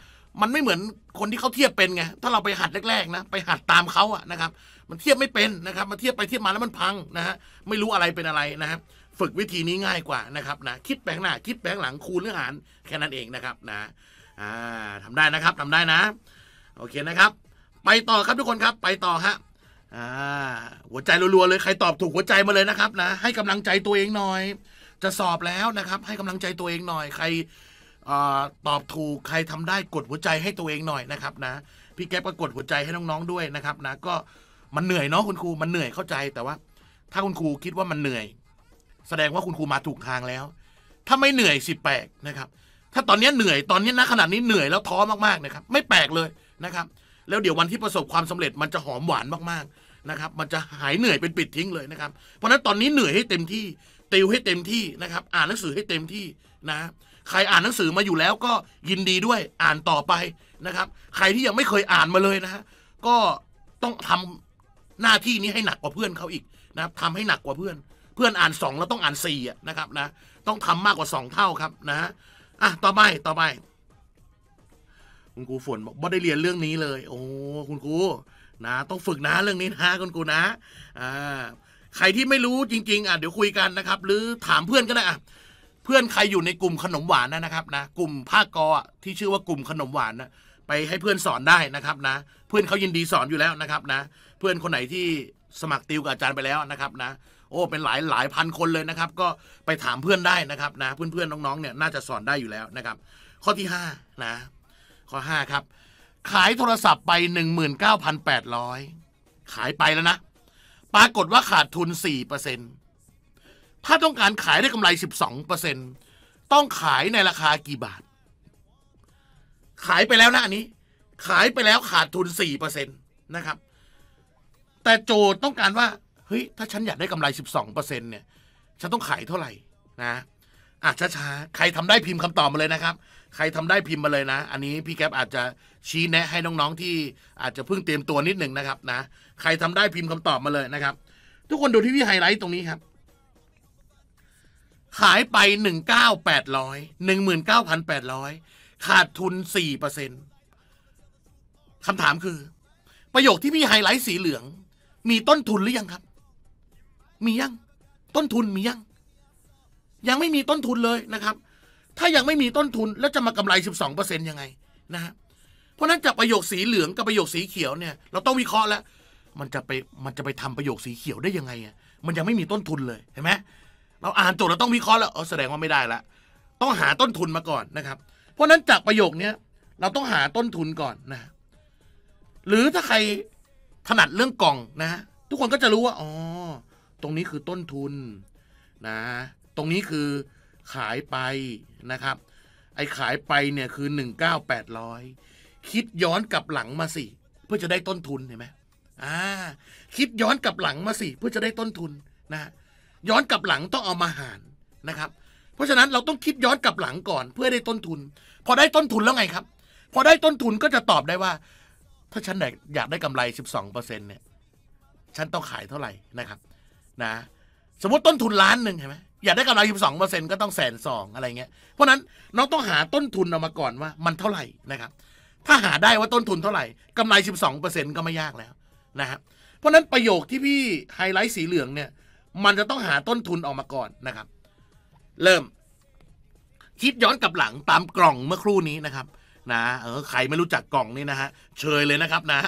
มันไม่เหมือนคนที่เขาเทียบเป็นไงถ้าเราไปหัดแรกๆนะไปหัดตามเขาอะนะครับมันเทียบไม่เป็นนะครับ มาเทียบไปเทียบมาแล้วมันพังนะฮะไม่รู้อะไรเป็นอะไรนะฮะฝึกวิธีนี้ง่ายกว่านะครับนะคิดแปลงหน้าคิดแปลงหลังคูณหรือหารแค่นั้นเองนะครับนะอ่าทำได้นะครับทำได้นะโอเคนะครับ ไปต่อครับทุกคนครับไปต่อฮะอ่าหัวใจรัวๆเลยใครตอบถูกหัวใจมาเลยนะครับนะให้กำลังใจตัวเองหน่อยจะสอบแล้วนะครับให้กำลังใจตัวเองหน่อยใครตอบถูกใครทำได้กดหัวใจให้ตัวเองหน่อยนะครับนะพี่แก๊ปก็กดหัวใจให้น้องๆด้วยนะครับนะก็มันเหนื่อยเนาะคุณครู มันเหนื่อยเข้าใจ แต่ว่า ถ้าคุณครูคิดว่ามันเหนื่อย แสดงว่าคุณครูมาถูกทางแล้วถ้าไม่เหนื่อยสิแปลกนะครับถ้าตอนนี้เหนื่อยตอนนี้นะขนาดนี้เหนื่อยแล้วท้อมากๆนะครับไม่แปลกเลยนะครับแล้วเดี๋ยววันที่ประสบความสำเร็จมันจะหอมหวานมากๆนะครับ มันจะหายเหนื่อยเป็นปิดทิ้งเลยนะครับ เพราะฉะนั้นตอนนี้เหนื่อยให้เต็มที่ติวให้เต็มที่นะครับอ่านหนังสือให้เต็มที่นะใครอ่านหนังสือมาอยู่แล้วก็ยินดีด้วยอ่านต่อไปนะครับ ใครที่ยังไม่เคยอ่านมาเลยนะฮะก็ต้องทำหน้าที่นี้ให้หนักกว่าเพื่อนเขาอีกนะครับทำให้หนักกว่าเพื่อน เพื่อนอ่านสองแล้วต้องอ่านสี่นะครับ นะ ต้องทำมากกว่าสองเท่าครับนะอ่ะต่อไปต่อไป คุณครูฝนบอกว่าได้เรียนเรื่องนี้เลย โอ้คุณครูนะ ต้องฝึกนะเรื่องนี้นะคุณครูนะอ่าใครที่ไม่รู้จริงๆ อ่ะเดี๋ยวคุยกันนะครับ หรือถามเพื่อนก็ได้อ่ะเพื่อนใครอยู่ในกลุ่มขนมหวานนะครับนะกลุ่มภาคกอที่ชื่อว่ากลุ่มขนมหวานนะไปให้เพื่อนสอนได้นะครับนะ เพื่อนเขายินดีสอนอยู่แล้วนะครับนะ เพื่อนคนไหนที่สมัครติวกับอาจารย์ไปแล้วนะครับนะ โอ้เป็นหลายหลายพันคนเลยนะครับ ก็ไปถามเพื่อนได้นะครับนะเพื่อนเพื่อนน้องๆ เนี่ยน่าจะสอนได้อยู่แล้วนะครับ ข้อที่5นะ ข้อ5ครับขายโทรศัพท์ไป 19,800 ขายไปแล้วนะปรากฏ ว่าขาดทุน 4%ถ้าต้องการขายได้กำไร 12%ต้องขายในราคากี่บาท ขายไปแล้วนะอันนี้ ขายไปแล้วขาดทุน 4%นะครับ แต่โจทย์ต้องการว่า เฮ้ย ถ้าฉันอยากได้กำไร 12%เนี่ย ฉันต้องขายเท่าไหร่นะอ่ะช้าๆ ใครทำได้พิมพ์คำตอบมาเลยนะครับใคร ทำได้พิมพ์มาเลยนะ อันนี้พี่แคปอาจจะชี้แนะให้น้องๆ ที่อาจจะเพิ่งเตรียมตัวนิดหนึ่งนะครับนะใครทำได้พิมพ์คำตอบมาเลยนะครับ ทุกคนดูที่พี่ไฮไลท์ตรงนี้ครับ ขายไปหนึ่งเก้าแปดร้อยหนึ่งหมื่นเก้าพันแปดร้อยขาดทุนสี่เปอร์เซ็นต์คำถามคือ ประโยคที่พี่ไฮไลท์สีเหลือง มีต้นทุนหรือยังครับ มียัง ต้นทุนมียังยังไม่มีต้นทุนเลยนะครับถ้ายังไม่มีต้นทุนแล้วจะมากำไร 12%ยังไงนะฮะเพราะนั้นจากประโยคสีเหลืองกับประโยคสีเขียวเนี่ย เราต้องวิเคราะห์แล้วมันจะไปมันจะไปทำประโยคสีเขียวได้ยังไงอ่ะมันยังไม่มีต้นทุนเลยเห็นไหมเราอ่านโจทย์เราต้องวิเคราะห์แล้วแสดงว่าไม่ได้ละต้องหาต้นทุนมาก่อนนะครับ เพราะนั้นจากประโยคเนี้ยเราต้องหาต้นทุนก่อนนะ หรือถ้าใครถนัดเรื่องกล่องนะ ทุกคนก็จะรู้ว่าอ๋อตรงนี้คือต้นทุน นะ ตรงนี้คือขายไปนะครับ ไอ้ขายไปเนี่ยคือ 19,800 คิดย้อนกลับหลังมาสิเพื่อจะได้ต้นทุนเห็นไหมอ่าคิดย้อนกลับหลังมาสิเพื่อจะได้ต้นทุนนะย้อนกลับหลังต้องเอามาหารนะครับ เพราะฉะนั้นเราต้องคิดย้อนกลับหลังก่อน เพื่อได้ต้นทุน พอได้ต้นทุนแล้วไงครับ พอได้ต้นทุนก็จะตอบได้ว่า ถ้าฉันอยากได้กำไร 12%เนี่ยฉันต้องขายเท่าไหร่นะครับนะสมมติต้นทุนล้านหนึ่งเห็นไหมอยากได้กำไรยี่สองเปอร์เซ็นต์ก็ต้องแสนสองอะไรเงี้ย เพราะนั้นน้องต้องหาต้นทุนออกมาก่อนว่ามันเท่าไหร่นะครับ ถ้าหาได้ว่าต้นทุนเท่าไหร่กำไรสิบสองเปอร์เซ็นต์ก็ไม่ยากแล้วนะครับเพราะนั้นประโยคที่พี่ไฮไลท์สีเหลืองเนี่ยมันจะต้องหาต้นทุนออกมาก่อนนะครับ เริ่มคิดย้อนกลับหลังตามกล่องเมื่อครู่นี้นะครับนะเออใครไม่รู้จักกล่องนี่นะฮะเชยเลยนะครับนะ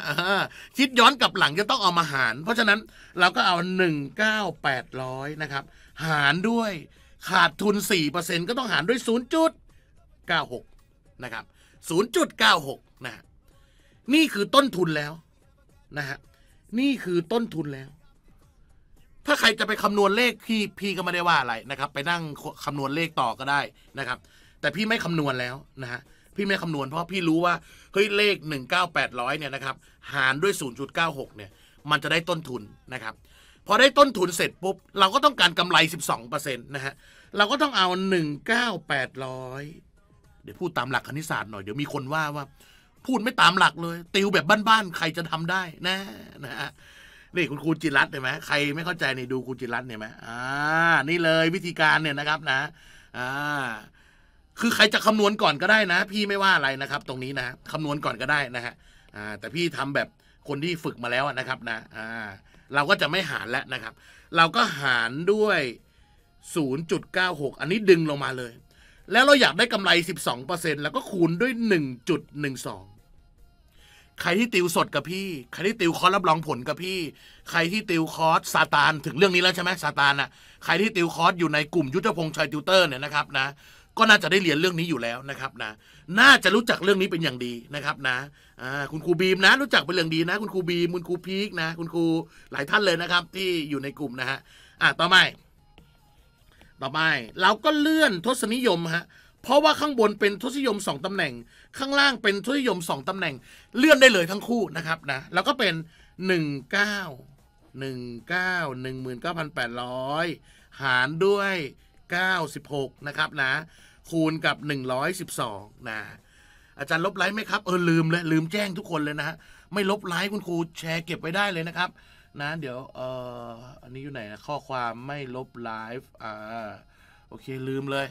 คิดย้อนกลับหลังจะต้องเอามาหารเพราะฉะนั้นเราก็เอา 1 9 8 0 0 นะครับหารด้วยขาดทุน 4%ก็ต้องหารด้วย 0.96นะครับ0.96นะ นี่คือต้นทุนแล้วนะฮะนี่คือต้นทุนแล้ว ถ้าใครจะไปคำนวณเลขพี่พี่ก็ไม่ได้ว่าอะไรนะครับ ไปนั่งคำนวณเลขต่อก็ได้นะครับ แต่พี่ไม่คำนวณแล้วนะฮะพี่ไม่คำนวณเพราะพี่รู้ว่าเฮ้ยเลข 19800เนี่ยนะครับหารด้วย 0.96เนี่ย มันจะได้ต้นทุนนะครับพอได้ต้นทุนเสร็จปุ๊บเราก็ต้องการกำไร 12%นะฮะ เราก็ต้องเอา 19,800 เดี๋ยวพูดตามหลักคณิตศาสตร์หน่อยเดี๋ยวมีคนว่าว่า พูดไม่ตามหลักเลย ติวแบบบ้านๆใครจะทำได้นะนะฮะนี่คุณครูจิรัตเห็นไหมใครไม่เข้าใจนี่ดูครูจิรัตเห็นไหมอ่านี่เลยวิธีการเนี่ยนะครับนะอ่าคือใครจะคำนวณก่อนก็ได้นะพี่ไม่ว่าอะไรนะครับ ตรงนี้นะคำนวณก่อนก็ได้นะฮะอ่าแต่พี่ทำแบบคนที่ฝึกมาแล้วนะครับ นะอ่าเราก็จะไม่หารแล้วนะครับ เราก็หารด้วย 0.96 อันนี้ดึงลงมาเลย แล้วเราอยากได้กำไร 12%แล้วก็คูณด้วย 1.12 ใครที่ติวสดกับพี่ ใครที่ติวคอร์สรับรองผลกับพี่ ใครที่ติวคอร์สซาตาน ถึงเรื่องนี้แล้วใช่ไหมซาตานอะใครที่ติวคอร์สอยู่ในกลุ่มยุทธพงษ์ชัยติวเตอร์เนี่ยนะครับนะก็น่าจะได้เรียนเรื่องนี้อยู่แล้วนะครับนะ น่าจะรู้จักเรื่องนี้เป็นอย่างดีนะครับนะ คุณครูบีมนะรู้จักเป็นเรื่องดีนะ คุณครูบีมคุณครูพีกนะคุณครูหลายท่านเลยนะครับที่อยู่ในกลุ่มนะฮะต่อไป ต่อไปเราก็เลื่อนทศนิยมฮะ เพราะว่าข้างบนเป็นทศนิยม 2ตำแหน่งข้างล่างเป็นทศนิยม 2ตำแหน่ง เลื่อนได้เลยทั้งคู่นะครับนะแล้วก็เป็น 1 9 1 9 19,800 หารด้วย 96 นะครับนะคูณกับ 112 นะ อาจารย์ลบไลค์ไหมครับเออลืมเลยลืมแจ้งทุกคนเลยนะฮะไม่ลบไลค์คุณครูแชร์เก็บไว้ได้เลยนะครับนะเดี๋ยวเอออันนี้อยู่ไหนนะข้อความไม่ลบไลฟ์อ่าโอเคลืมเลย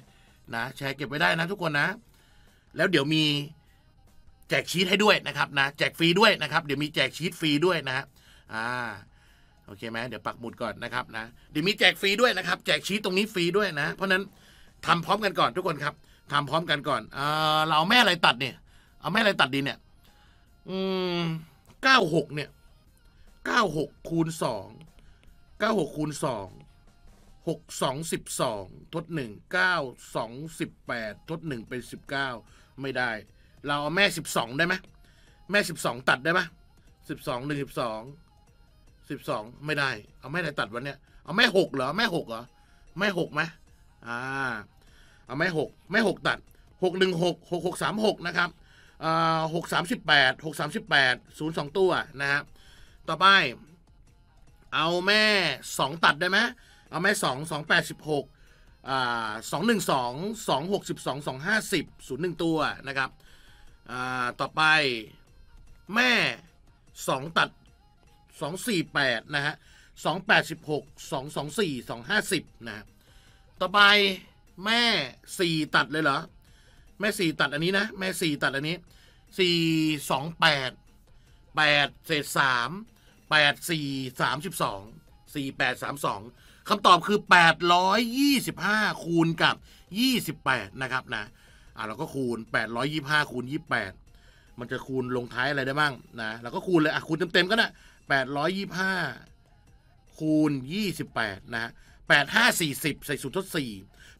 นะแชร์เก็บไว้ได้นะ ทุกคนนะ แล้วเดี๋ยวมีแจกชีตให้ด้วยนะครับนะแจกฟรีด้วยนะครับ เดี๋ยวมีแจกชีตฟรีด้วยนะฮะอ่าโอเคไหมเดี๋ยวปักหมุดก่อนนะครับนะเดี๋ยวมีแจกฟรีด้วยนะครับแจกชีตตรงนี้ฟรีด้วยนะเพราะนั้นทำพร้อม กันก่อน ทุกคนครับทำพร้อมกันก่อนเออเราแม่อะไรตัดเนี่ย เอาแม่ อะไรตัดดีเนี่ย อืมเก้าหกเนี่ยเก้าหกคูณสองเก้าหกคูณสองหกสองสิบสองทดหนึ่งเก้าสองสิบแปดทดหนึ่งเป็นสิบเก้าไม่ได้ เราเอาแม่สิบสองได้ไหมแม่สิบสองตัดได้ไหมสิบสองหนึ่งสิบสองสิบสองไม่ได้ เอาแม่ไหนตัดวันเนี้ยเอาแม่หกเหรอ แม่หกเหรอแม่หกไหมอ่าเอาไม่หกไม่หกตัดหกหนึ่งหกหกหกสามหกนะครับหกสามสิบแปดหกสามสิบแปดศูนย์สองตัวนะฮะต่อไปเอาแม่สองตัดได้ไหมเอาแม่สองสองแปดสิบหกสองหนึ่งสองสองหกสิบสองสองห้าสิบศูนย์หนึ่งตัวนะครับต่อไปแม่สองตัดสองสี่แปดนะฮะสองแปดสิบหกสองสองสี่สองห้าสิบนะต่อไปแม่สี่ตัดเลยเหรอ แม่สี่ตัดอันนี้ นะ แม่สี่ตัดอันนี้สี่สองแปดแปดเศษสามแปดสี่สามสิบสองสี่แปดสามสองคำตอบคือแปดร้อยยี่สิบห้าคูณกับยี่สิบแปดนะครับนะอ่ะเราก็คูณแปดร้อยยี่ห้าคูณยี่แปดมันจะคูณลงท้ายอะไรได้บ้างนะเราก็คูณเลยอ่ะคูณเต็มเต็มก็นะแปดร้อยยี่ห้าคูณยี่สิบแปดนะแปดห้าสี่สิบใส่สูตรทดสี่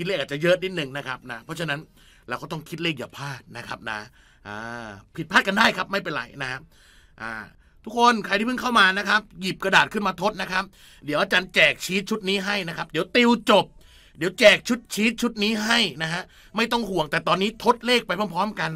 คิดเลขอาจจะเยอะนิดหนึ่งนะครับนะเพราะฉะนั้นเราก็ต้องคิดเลขอย่าพลาดนะครับนะผิดพลาดกันได้ครับไม่เป็นไรนะครับทุกคนใครที่เพิ่งเข้ามานะครับ หยิบกระดาษขึ้นมาทดนะครับเดี๋ยวอาจารย์แจกชีตชุดนี้ให้นะครับเดี๋ยวติวจบ เดี๋ยวแจกชุดชีตชุดนี้ให้นะฮะไม่ต้องห่วงแต่ตอนนี้ทดเลขไปพร้อมๆกัน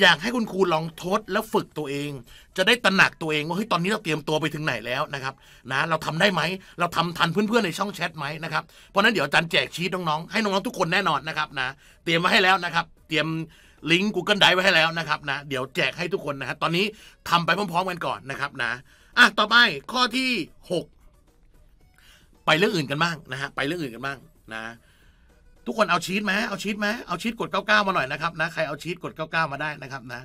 อยากให้คุณครูลองทดแล้วฝึกตัวเอง จะได้ตระหนักตัวเองว่าเฮ้ยตอนนี้เราเตรียมตัวไปถึงไหนแล้วนะครับนะเราทำได้ไหมเราทำทันเพื่อนๆในช่องแชทไหมนะครับเพราะนั้นเดี๋ยวอาจารย์แจกชีตน้องๆให้น้องๆทุกคนแน่นอนนะครับนะเตรียมมาให้แล้วนะครับ เตรียมลิงก์ Google Drive ไว้ให้แล้วนะครับนะเดี๋ยวแจกให้ทุกคนนะครับตอนนี้ทำไปพร้อมๆกันก่อนนะครับนะอ่ะต่อไปข้อที่ 6 ไปเรื่องอื่นกันบ้างนะฮะไปเรื่องอื่นกันบ้างนะทุกคนเอาชีตไหมเอาชีตไหมเอาชีตกด 99 มาหน่อยนะครับนะ ใครเอาชีตกด 99 มาได้นะครับนะ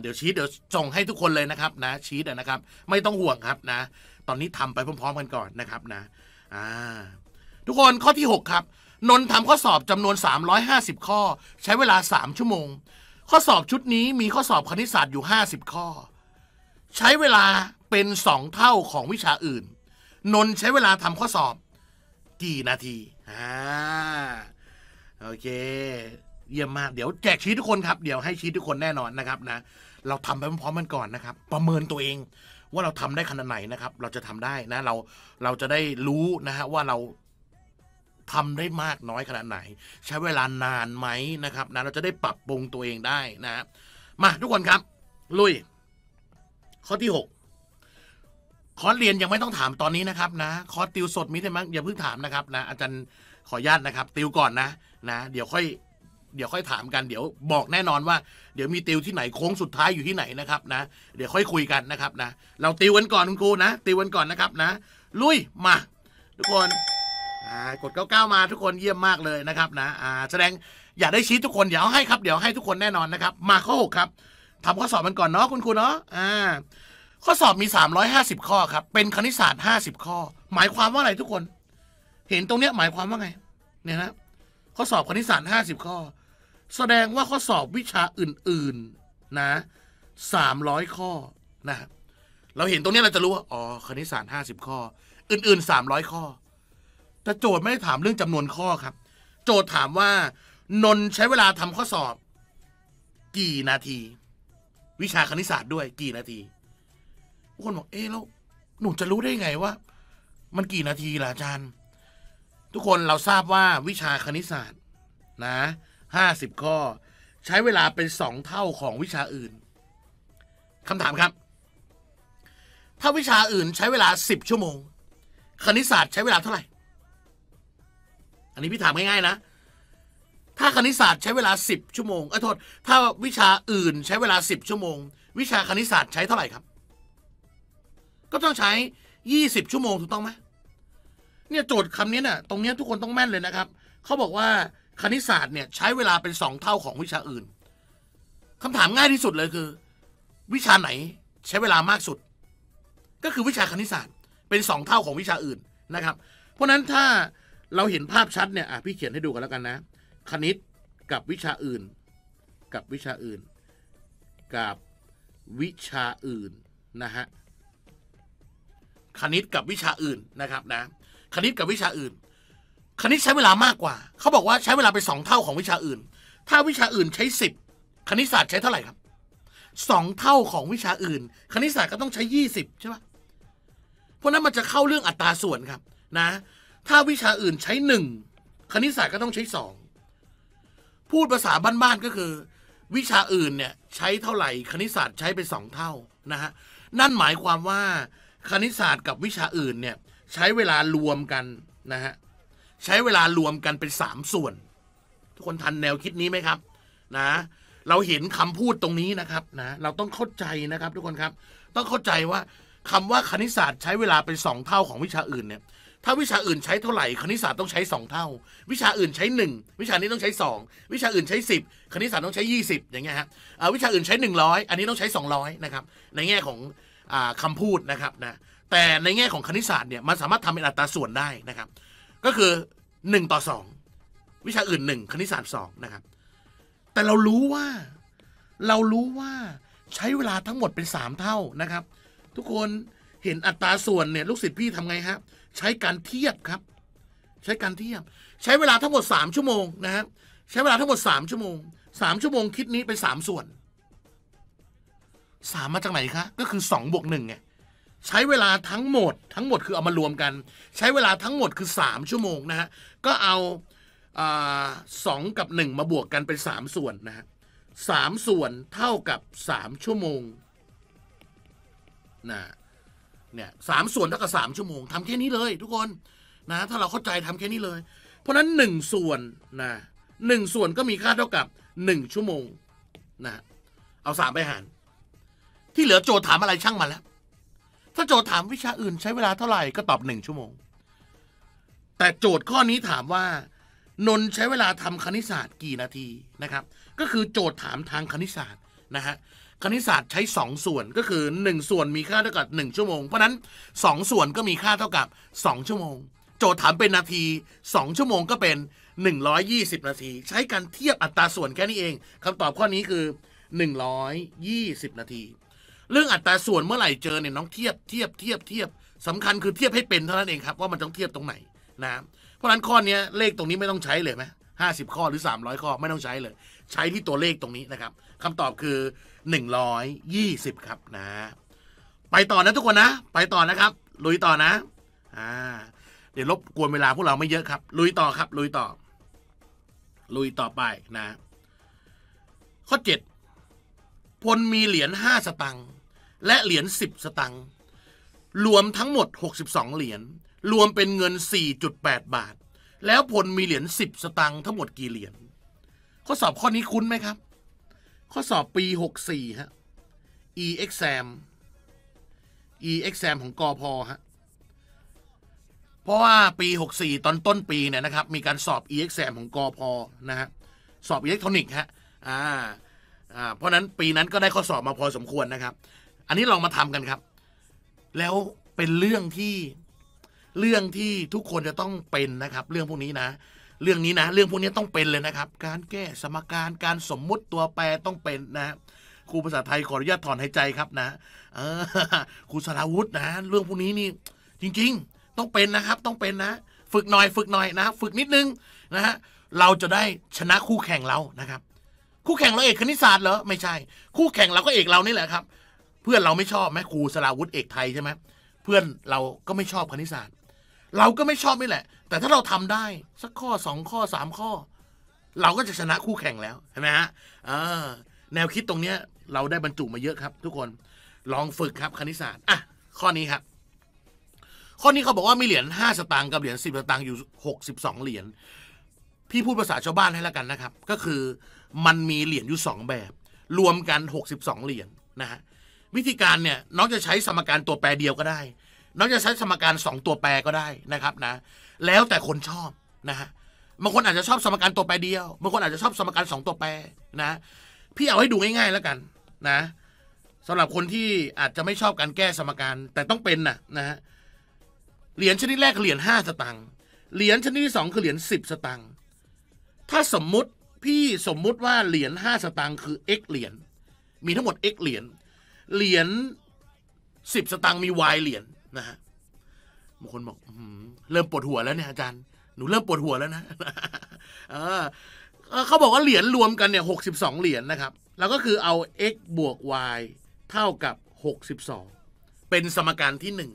เดี๋ยวชีตเดี๋ยวส่งให้ทุกคนเลยนะครับนะ ชีตนะครับไม่ต้องห่วงครับนะ ตอนนี้ทำไปพร้อมๆกันก่อนนะครับนะ ทุกคนข้อที่ 6 ครับนนทำข้อสอบจำนวน 350 ข้อใช้เวลา 3 ชั่วโมงข้อสอบชุดนี้มีข้อสอบคณิตศาสตร์อยู่ 50 ข้อ ใช้เวลาเป็น2เท่าของวิชาอื่นนนใช้เวลาทำข้อสอบกี่นาทีฮ่าโอเค เยี่ยมมาก เดี๋ยวแจกชีททุกคนครับเดี๋ยวให้ชีททุกคนแน่นอนนะครับนะเราทำไปพร้อมๆมันก่อนนะครับ ประเมินตัวเอง ว่าเราทำได้ขนาดไหนนะครับ เราจะทำได้นะเราเราจะได้รู้นะฮะว่าเราทำได้มากน้อยขนาดไหน ใช้เวลานานไหมนะครับนะเราจะได้ปรับปรุงตัวเองได้นะมาทุกคนครับ ลุย ข้อที่หกคอร์สเรียนยังไม่ต้องถามตอนนี้นะครับนะคอร์สติวสดมิเตมั้งอย่าเพิ่งถามนะครับนะ อาจารย์ขออนุญาตนะครับติว ก่อนนะนะ เดี๋ยวค่อยเดี๋ยวค่อยถามกันเดี๋ยวบอกแน่นอนว่าเดี๋ยวมีติวที่ไหนโค้งสุดท้ายอยู่ที่ไหนนะครับนะ เดี๋ยวค่อยคุยกันนะครับนะเราติวกันก่อนคุณครูนะติวกันก่อนนะครับนะ ลุยมา ทุกคนกดเก้ามาทุกคนเยี่ยมมากเลยนะครับนะแสดงอย่าได้ชี้ทุกคนเดี๋ยวให้ครับเดี๋ยวให้ทุกคนแน่นอนนะครับ มาข้อหกครับทำข้อสอบมันก่อนเนาะคุณครูเนาะอ่าข้อสอบมี 350ข้อครับเป็นคณิตศาสตร์50 ข้อ หมายความว่าอะไรทุกคน เห็นตรงเนี้ยหมายความว่าไง เนี่ยนะข้อสอบคณิตศาสตร์50 ข้อ แสดงว่าข้อสอบวิชาอื่น ๆนะ300 ข้อนะ เราเห็นตรงเนี้ยเราจะรู้ว่าอ๋อคณิตศาสตร์50 ข้อ อื่นๆ 300 ข้อ แต่โจทย์ไม่ได้ถามเรื่องจำนวนข้อครับ โจทย์ถามว่า นนใช้เวลาทำข้อสอบ กี่นาที วิชาคณิตศาสตร์ด้วย กี่นาทีทุกคนบอกเอ๊ะแล้วหนูจะรู้ได้ไงว่า มันกี่นาทีล่ะอาจารย์ ทุกคนเราทราบว่า วิชาคณิตศาสตร์ นะห้าสิบข้อใช้เวลาเป็นสองเท่าของวิชาอื่นคำถามครับ ถ้าวิชาอื่นใช้เวลาสิบชั่วโมง คณิตศาสตร์ใช้เวลาเท่าไหร่ อันนี้พี่ถามง่ายๆนะ ถ้าคณิตศาสตร์ใช้เวลาสิบชั่วโมงเออโทษถ้าวิชาอื่นใช้เวลาสิบชั่วโมง วิชาคณิตศาสตร์ใช้เท่าไหร่ครับก็ต้องใช้ยี่สิบชั่วโมงถูกต้องไหมเนี่ย โจทย์คำนี้เนะ่ย ตรงนี้ทุกคนต้องแม่นเลยนะครับ เขาบอกว่า คณิตศาสตร์ เนี่ย ใช้เวลาเป็นสองเท่าของวิชาอื่นคำถามง่ายที่สุดเลยคือ วิชาไหนใช้เวลามากสุด ก็คือวิชาคณิตศาสตร์ เป็นสองเท่าของวิชาอื่นนะครับ เพราะนั้นถ้าเราเห็นภาพชัดเนี่ยอ่ะพี่เขียนให้ดูกันแล้วกันนะ คณิต กับวิชาอื่น กับวิชาอื่น กับวิชาอื่นนะฮะคณิตกับวิชาอื่นนะครับนะ คณิตกับวิชาอื่น คณิตใช้เวลามากกว่า เขาบอกว่าใช้เวลาไปสองเท่าของวิชาอื่น ถ้าวิชาอื่นใช้สิบคณิตศาสตร์ใช้เท่าไหร่ครับสองเท่าของวิชาอื่น คณิตศาสตร์ก็ต้องใช้ยี่สิบใช่ปะเพราะนั้นมันจะเข้าเรื่องอัตราส่วนครับนะ ถ้าวิชาอื่นใช้หนึ่งคณิตศาสตร์ก็ต้องใช้สองพูดภาษาบ้านๆก็คือ วิชาอื่นเนี่ยใช้เท่าไหร่ คณิตศาสตร์ใช้ไปสองเท่านะฮะนั่นหมายความว่าคณิตศาสตร์กับวิชาอื่นเนี่ยใช้เวลารวมกันนะฮะใช้เวลารวมกันเป็นสามส่วน ทุกคนทันแนวคิดนี้ไหมครับนะเราเห็นคำพูดตรงนี้นะครับนะเราต้องเข้าใจนะครับทุกคนครับ ต้องเข้าใจว่าคำว่าคณิตศาสตร์ใช้เวลาเป็นสองเท่าของวิชาอื่นเนี่ยถ้าวิชาอื่นใช้เท่าไหร่ คณิตศาสตร์ต้องใช้ 2 เท่า วิชาอื่นใช้ 1 วิชานี้ต้องใช้ 2 วิชาอื่นใช้ 10 คณิตศาสตร์ต้องใช้ 20 อย่างเงี้ยฮะวิชาอื่นใช้ 100 อันนี้ต้องใช้200นะครับ ในแง่ของอคำพูดนะครับนะ แต่ในแง่ของคณิตศาสตร์เนี่ย มันสามารถทำเป็นอัตราส่วนได้นะครับ ก็คือ 1 ต่อ 2 วิชาอื่น1คณิตศาสตร์2นะครับ แต่เรารู้ว่า เรารู้ว่าใช้เวลาทั้งหมดเป็น 3 เท่านะครับ ทุกคนเห็นอัตราส่วนเนี่ยลูกศิษย์พี่ทำไงฮะใช้การเทียบครับ ใช้การเทียบ ใช้เวลาทั้งหมด 3 ชั่วโมงนะฮะใช้เวลาทั้งหมด 3 ชั่วโมง 3 ชั่วโมงคิดนี้เป็น3ส่วน 3 มาจากไหนคะก็คือ 2 บวกหนึ่งไงใช้เวลาทั้งหมด ทั้งหมดคือเอามารวมกัน ใช้เวลาทั้งหมดคือ 3 ชั่วโมงนะฮะก็เอาสองกับ 1 มาบวกกันเป็น3ส่วนนะฮะสามส่วนเท่ากับ 3 ชั่วโมงนะเนี่ยสามส่วนเท่ากับสามชั่วโมง ทำแค่นี้เลย ทุกคนนะถ้าเราเข้าใจ ทำแค่นี้เลย เพราะนั้นหนึ่งส่วนนะหนึ่งส่วนก็มีค่าเท่ากับหนึ่งชั่วโมงนะเอาสามไปหารที่เหลือโจทย์ถามอะไรช่างมาแล้ว ถ้าโจทย์ถามวิชาอื่นใช้เวลาเท่าไหร่ก็ตอบหนึ่งชั่วโมง แต่โจทย์ข้อนี้ถามว่านนใช้เวลาทำคณิตศาสตร์ กี่นาทีนะครับ ก็คือโจทย์ถามทางคณิตศาสตร์นะฮะคณิตศาสตร์ใช้2ส่วนก็คือ1 ส่วนมีค่าเท่ากับ1ชั่วโมงเพราะนั้น 2 ส่วนก็มีค่าเท่ากับ 2 ชั่วโมงโจทย์ถามเป็นนาที 2 ชั่วโมงก็เป็น 120 นาที ใช้การเทียบอัตราส่วนแค่นี้เองคำตอบข้อนี้คือ 120 นาที เรื่องอัตราส่วนเมื่อไหร่เจอเนี่ยน้องเทียบเทียบเทียบเทียบสำคัญคือเทียบให้เป็นเท่านั้นเองครับ ว่ามันต้องเทียบตรงไหนนะเพราะนั้นข้อนี้เลขตรงนี้ไม่ต้องใช้เลยไหมห้าสิบข้อหรือ 300 ข้อไม่ต้องใช้เลย ใช้ที่ตัวเลขตรงนี้นะครับคำตอบคือ120 ครับนะ ไปต่อนะทุกคนนะ ไปต่อนะครับ ลุยต่อนะอ่าเดี๋ยวลบกวนเวลาพวกเราไม่เยอะครับ ลุยต่อครับ ลุยต่อ ลุยต่อไปนะข้อ7พลมีเหรียญ5สตังค์และเหรียญ10 สตังค์รวมทั้งหมด 62 เหรียญรวมเป็นเงิน 4.8 บาท แล้วพลมีเหรียญ10 สตังค์ทั้งหมดกี่เหรียญข้อสอบข้อนี้คุ้นไหมครับข้อสอบปี 64ฮะ e exam e exam ของกอพอฮะเพราะว่าปี 64 ตอนต้นปีเนี่ยนะครับ มีการสอบ e exam ของกอพอนะฮะสอบอิเล็กทรอนิกส์ฮะอ่าอ่าเพราะนั้นปีนั้นก็ได้ข้อสอบมาพอสมควรนะครับ อันนี้ลองมาทำกันครับ แล้วเป็นเรื่องที่เรื่องที่ทุกคนจะต้องเป็นนะครับ เรื่องพวกนี้นะเรื่องนี้นะเรื่องพวกนี้ต้องเป็นเลยนะครับ การแก้สมการการสมมุติตัวแปรต้องเป็นนะ ครูภาษาไทยขออนุญาตถอนหายใจครับนะอครูสราวุธนะ เรื่องพวกนี้นี่จริงๆ ต้องเป็นนะครับ ต้องเป็นนะ ฝึกหน่อย ฝึกหน่อยนะ ฝึกนิดนึงนะฮะเราจะได้ชนะคู่แข่งเรานะครับ คู่แข่งเราเอกคณิตศาสตร์เหรอไม่ใช่ คู่แข่งเราก็เอกเรานี่แหละครับ เพื่อนเราไม่ชอบไหมครูสราวุธเอกไทยใช่ไหมเพื่อนเราก็ไม่ชอบคณิตศาสตร์ เราก็ไม่ชอบนี่แหละแต่ถ้าเราทำได้ สักข้อสองข้อสามข้อ เราก็จะชนะคู่แข่งแล้วเห็นไหมฮะแนวคิดตรงเนี้ย เราได้บรรจุมาเยอะครับ ทุกคนลองฝึกครับคณิตศาสตร์อ่ะข้อนี้ครับ ข้อนี้เขาบอกว่ามีเหรียญห้าสตางค์กับเหรียญสิบสตางค์อยู่หกสสิบองเหรียญพี่พูดภาษาชาวบ้านให้ละกันนะครับ ก็คือมันมีเหรียญอยู่สองแบบ รวมกันหกสสิบองเหรียญนนะฮะวิธีการเนี่ยน้องจะใช้สมการตัวแปรเดียวก็ได้น้องจะใช้สมการสองตัวแปรก็ได้นะครับ นะแล้วแต่คนชอบนะฮะ บางคนอาจจะชอบสมการตัวแปรเดียว บางคนอาจจะชอบสมการสองตัวแปรนะ พี่เอาให้ดูง่ายๆแล้วกันนะสำหรับคนที่อาจจะไม่ชอบการแก้สมการแต่ต้องเป็นนะนะฮะ เหรียญชนิดแรกเหรียญห้าสตังค์ เหรียญชนิดที่สองคือเหรียญสิบสตังค์ ถ้าสมมุติพี่สมมุติว่าเหรียญห้าสตังค์คือ x เหรียญ มีทั้งหมด x เหรียญ เหรียญสิบสตังค์มี y เหรียญนะฮะางคนบอกเริ่มปวดหัวแล้วเนี่ยอาจารย์ หนูเริ่มปวดหัวแล้วนะเขาบอกว่าเหรียญรวมกันเนี่ย หกสิบสองเหรียญนนะครับ แล้วก็คือเอา x บวก y เท่ากับหกสิบสอง เป็นสมการที่หนึ่ง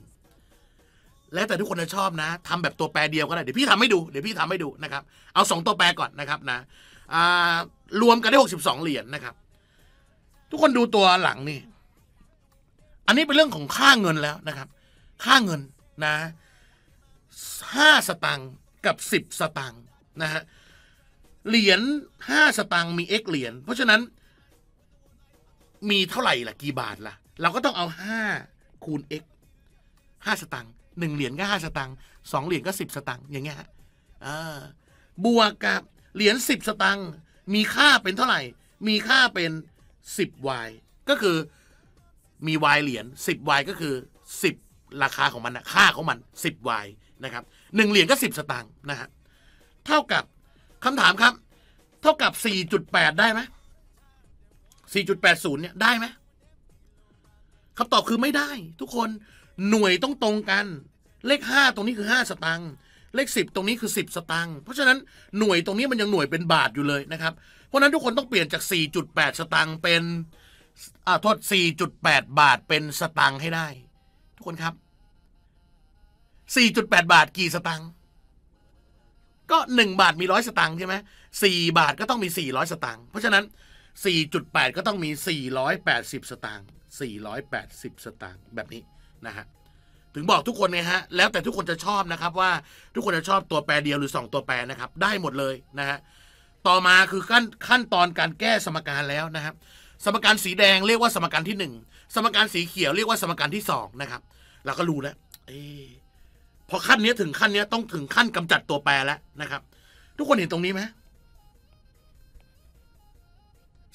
แล้วแต่ทุกคนจะชอบนะทำแบบตัว แปรเดียวก็ได้ เดี๋ยวพี่ทำให้ดู เดี๋ยวพี่ทำให้ดูนะครับ เอาสองตัวแปรก่อนนะครับนะ รวมกันได้หกสิบสองเหรียญนนะครับ ทุกคนดูตัวหลังนี่ อันนี้เป็นเรื่องของค่าเงินแล้วนะครับ ค่าเงินนะห้าสตังค์กับสิบสตังค์นะฮะเหรียญห้าสตังค์มี x เหรียญเพราะฉะนั้น มีเท่าไหร่ล่ะกี่บาทล่ะเราก็ต้องเอาห้าคูณ x ห้าสตังค์หนึ่งเหรียญก็ห้าสตังค์สองเหรียญก็สิบสตังค์อย่างเงี้ยฮะบวกกับเหรียญสิบสตังค์มีค่าเป็นเท่าไหร่ มีค่าเป็นสิบ y ก็คือมี y เหรียญสิบ y ก็คือสิบราคาของมันนะค่าของมัน10วายนะครับหนึ่งเหรียญก็ 10สตางค์นะฮะเท่ากับคำถามครับ เท่ากับ 4.8 ได้ไหม4.80 เนี่ย ได้ไหมคาตอบคือไม่ได้ ทุกคนหน่วยต้องตรงกัน เลข5ตรงนี้คือ5สตางค์เลข10ตรงนี้คือ10สตางค์เพราะฉะนั้นหน่วยตรงนี้มันยังหน่วยเป็นบาทอยู่เลยนะครับ เพราะนั้นทุกคนต้องเปลี่ยนจาก 4.8สตางค์เป็นอ่าโทษ4.8 บาทเป็นสตางค์ให้ได้ทุกคนครับ 4.8 บาทกี่สตังค์ ก็ 1 บาทมีร้อยสตังค์ใช่ไหมสี่บาทก็ต้องมี 400 สตังค์ เพราะฉะนั้น 4.8 ก็ต้องมี 480 สตังค์ 480 สตังค์ แบบนี้นะฮะ ถึงบอกทุกคนนยฮะ แล้วแต่ทุกคนจะชอบนะครับว่า ทุกคนจะชอบตัวแปรเดียวหรือ 2 ตัวแปรนะครับ ได้หมดเลยนะฮะ ต่อมาคือขั้นขั้นตอนการแก้สมการแล้วนะครับสมการสีแดงเรียกว่าสมการที่ 1สมการสีเขียวเรียกว่าสมการที่สองนะครับ เราก็รู้แล้ว เอพอขั้นนี้ถึงขั้นนี้ต้องถึงขั้นกำจัดตัวแปรแล้วนะครับ ทุกคนเห็นตรงนี้ไหม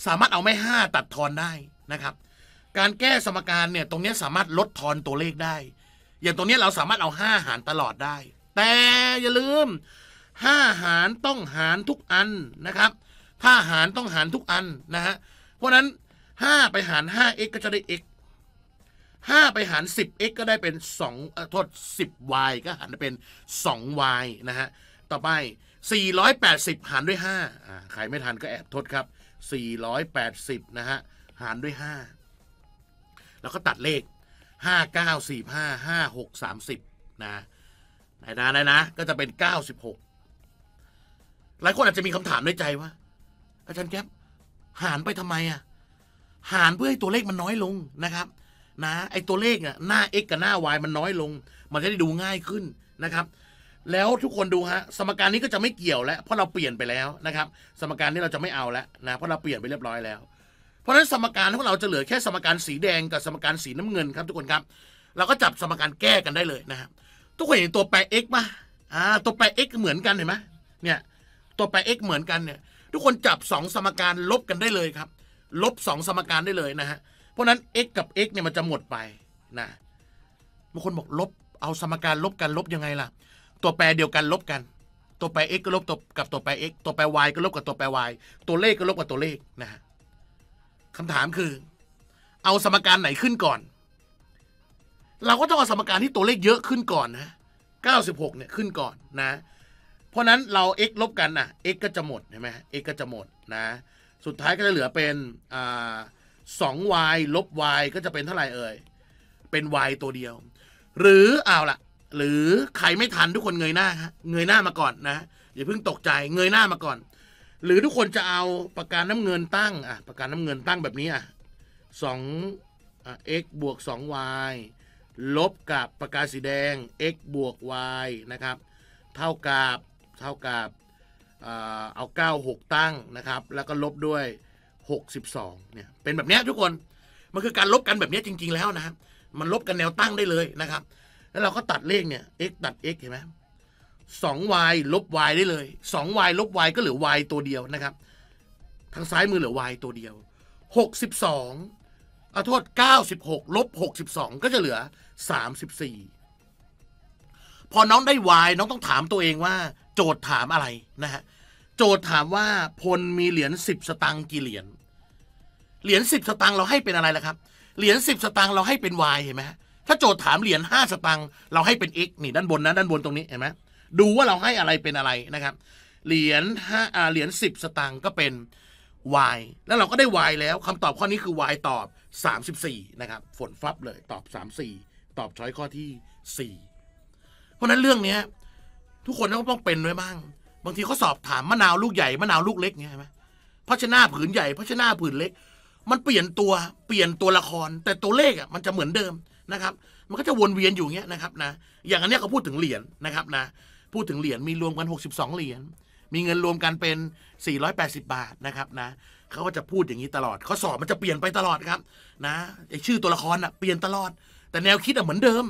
สามารถเอาไม่ห้าตัดทอนได้นะครับ การแก้สมการเนี่ยตรงนี้สามารถลดทอนตัวเลขได้ อย่างตรงนี้เราสามารถเอาห้าหารตลอดได้ แต่อย่าลืมห้าหารต้องหารทุกอันนะครับถ้าหารต้องหารทุกอันนะฮะเพราะนั้นห้าไปหาร 5x ก็จะได้ x 5 ไปหาร 10x ก็ได้เป็น2เอ่อโทษ 10y ก็หารเป็น 2y นะฮะต่อไป 480 หารด้วย5อ่าใครไม่ทันก็แอบทดครับ 480นะฮะหารด้วย 5 แล้วก็ตัดเลข 5945 56 30นะไหนนะไหนนะก็จะเป็น 96 หลายคนอาจจะมีคำถามในใจว่า อาจารย์แก๊ป หารไปทำไมอะ่ะหารเพื่อให้ตัวเลขมันน้อยลงนะครับนะไอตัวเลขอ่ะหน้า x กับหน้า y มันน้อยลง มันจะได้ดูง่ายขึ้นนะครับ แล้วทุกคนดูฮะสมการนี้ก็จะไม่เกี่ยวแล้ว เพราะเราเปลี่ยนไปแล้วนะครับ สมการนี้เราจะไม่เอาแล้วนะเพราะเราเปลี่ยนไปเรียบร้อยแล้ว เพราะฉะนั้นสมการของเราจะเหลือแค่สมการสีแดงกับสมการสีน้ำเงินครับ ทุกคนครับ เราก็จับสมการแก้กันได้เลยนะครับทุกคนเห็นตัวแปร x ป่ะอ่าตัวแปร x เหมือนกันเห็นไหมเนี่ยตัวแปร x เหมือนกันเนี่ยทุกคนจับ 2 สมการลบกันได้เลยครับลบสองสมการได้เลยนะฮะ เพราะนั้น x กับ x เนี่ยมันจะหมดไปนะบางคนบอกลบ เอาสมการลบกันลบยังไงล่ะตัวแปรเดียวกันลบกัน ตัวแปร x ก็ลบตัวกับตัวแปร x ตัวแปร y ก็ลบกับตัวแปร y ตัวเลขก็ลบกับตัวเลขนะฮะคำถามคือ เอาสมการไหนขึ้นก่อน เราก็ต้องเอาสมการที่ตัวเลขเยอะขึ้นก่อนนะ96เนี่ยขึ้นก่อนนะ เพราะนั้นเรา x ลบกันนะ x ก็จะหมดใช่ไหม x ก็จะหมดนะสุดท้ายก็จะเหลือเป็นสอง y ลบ y ก็จะเป็นเท่าไหร่เอ่ย เป็น y ตัวเดียว หรือเอาล่ะ หรือใครไม่ทันทุกคนเงยหน้าเงยหน้ามาก่อนนะ อย่าเพิ่งตกใจ เงยหน้ามาก่อน หรือทุกคนจะเอาปากกาน้ำเงินตั้งอ่ะปากกาน้ำเงินตั้งแบบนี้อ่ะสองอ็ก x บวกสอา y ลบกับปากกาสีแดง x บวก y นะครับ เท่ากับ เท่ากับเอา 96 ตั้งนะครับ แล้วก็ลบด้วย 62เนี่ยเป็นแบบนี้ทุกคน มันคือการลบกันแบบนี้จริงๆแล้วนะครับมันลบกันแนวตั้งได้เลยนะครับ แล้วเราก็ตัดเลขเนี่ย x ตัด x เห็นไหมสอง y ลบ y ได้เลย 2y ลบ y ก็เหลือ y ตัวเดียวนะครับ ทางซ้ายมือเหลือ y ตัวเดียว 62อาโทษ96ลบ62 ก็จะเหลือ 34 พอน้องได้ y น้องต้องถามตัวเองว่าโจทย์ถามอะไรนะฮะโจทย์ถามว่าพลมีเหรียญสิบสตังค์กี่เหรียญเหรียญสิบสตังค์เราให้เป็นอะไรล่ะครับ เหรียญสิบสตังค์เราให้เป็น y เห็นไหมถ้าโจทย์ถามเหรียญห้าสตังค์เราให้เป็น x นี่ด้านบนนะด้านบนตรงนี้เห็นไหมดูว่าเราให้อะไรเป็นอะไรนะครับ เหรียญห้าเหรียญสิบสตังค์ก็เป็น y แล้วเราก็ได้ y แล้ว คำตอบข้อนี้คือ y ตอบ34นะครับ ฝนฟับเลยตอบ 34 ตอบช้อยข้อที่ 4 เพราะนั้นเรื่องนี้ทุกคนต้องเป็นด้วยบ้างบางทีเขาสอบถามมะนาวลูกใหญ่ มะนาวลูกเล็กไงใช่ไหมพัชนาผืนใหญ่พัชนาผืนเล็ก มันเปลี่ยนตัวเปลี่ยนตัวละคร แต่ตัวเลขอ่ะมันจะเหมือนเดิมนะครับ มันก็จะวนเวียนอยู่เงี้ยนะครับนะอย่างอันนี้เขาพูดถึงเหรียญนะครับนะพูดถึงเหรียญมีรวมกัน 62 เหรียญมีเงินรวมกันเป็น 480 บาทนะครับนะเขาก็จะพูดอย่างนี้ตลอดเขาสอบมันจะเปลี่ยนไปตลอดครับนะไอชื่อตัวละครอ่ะเปลี่ยนตลอด แต่แนวคิดอ่ะเหมือนเดิม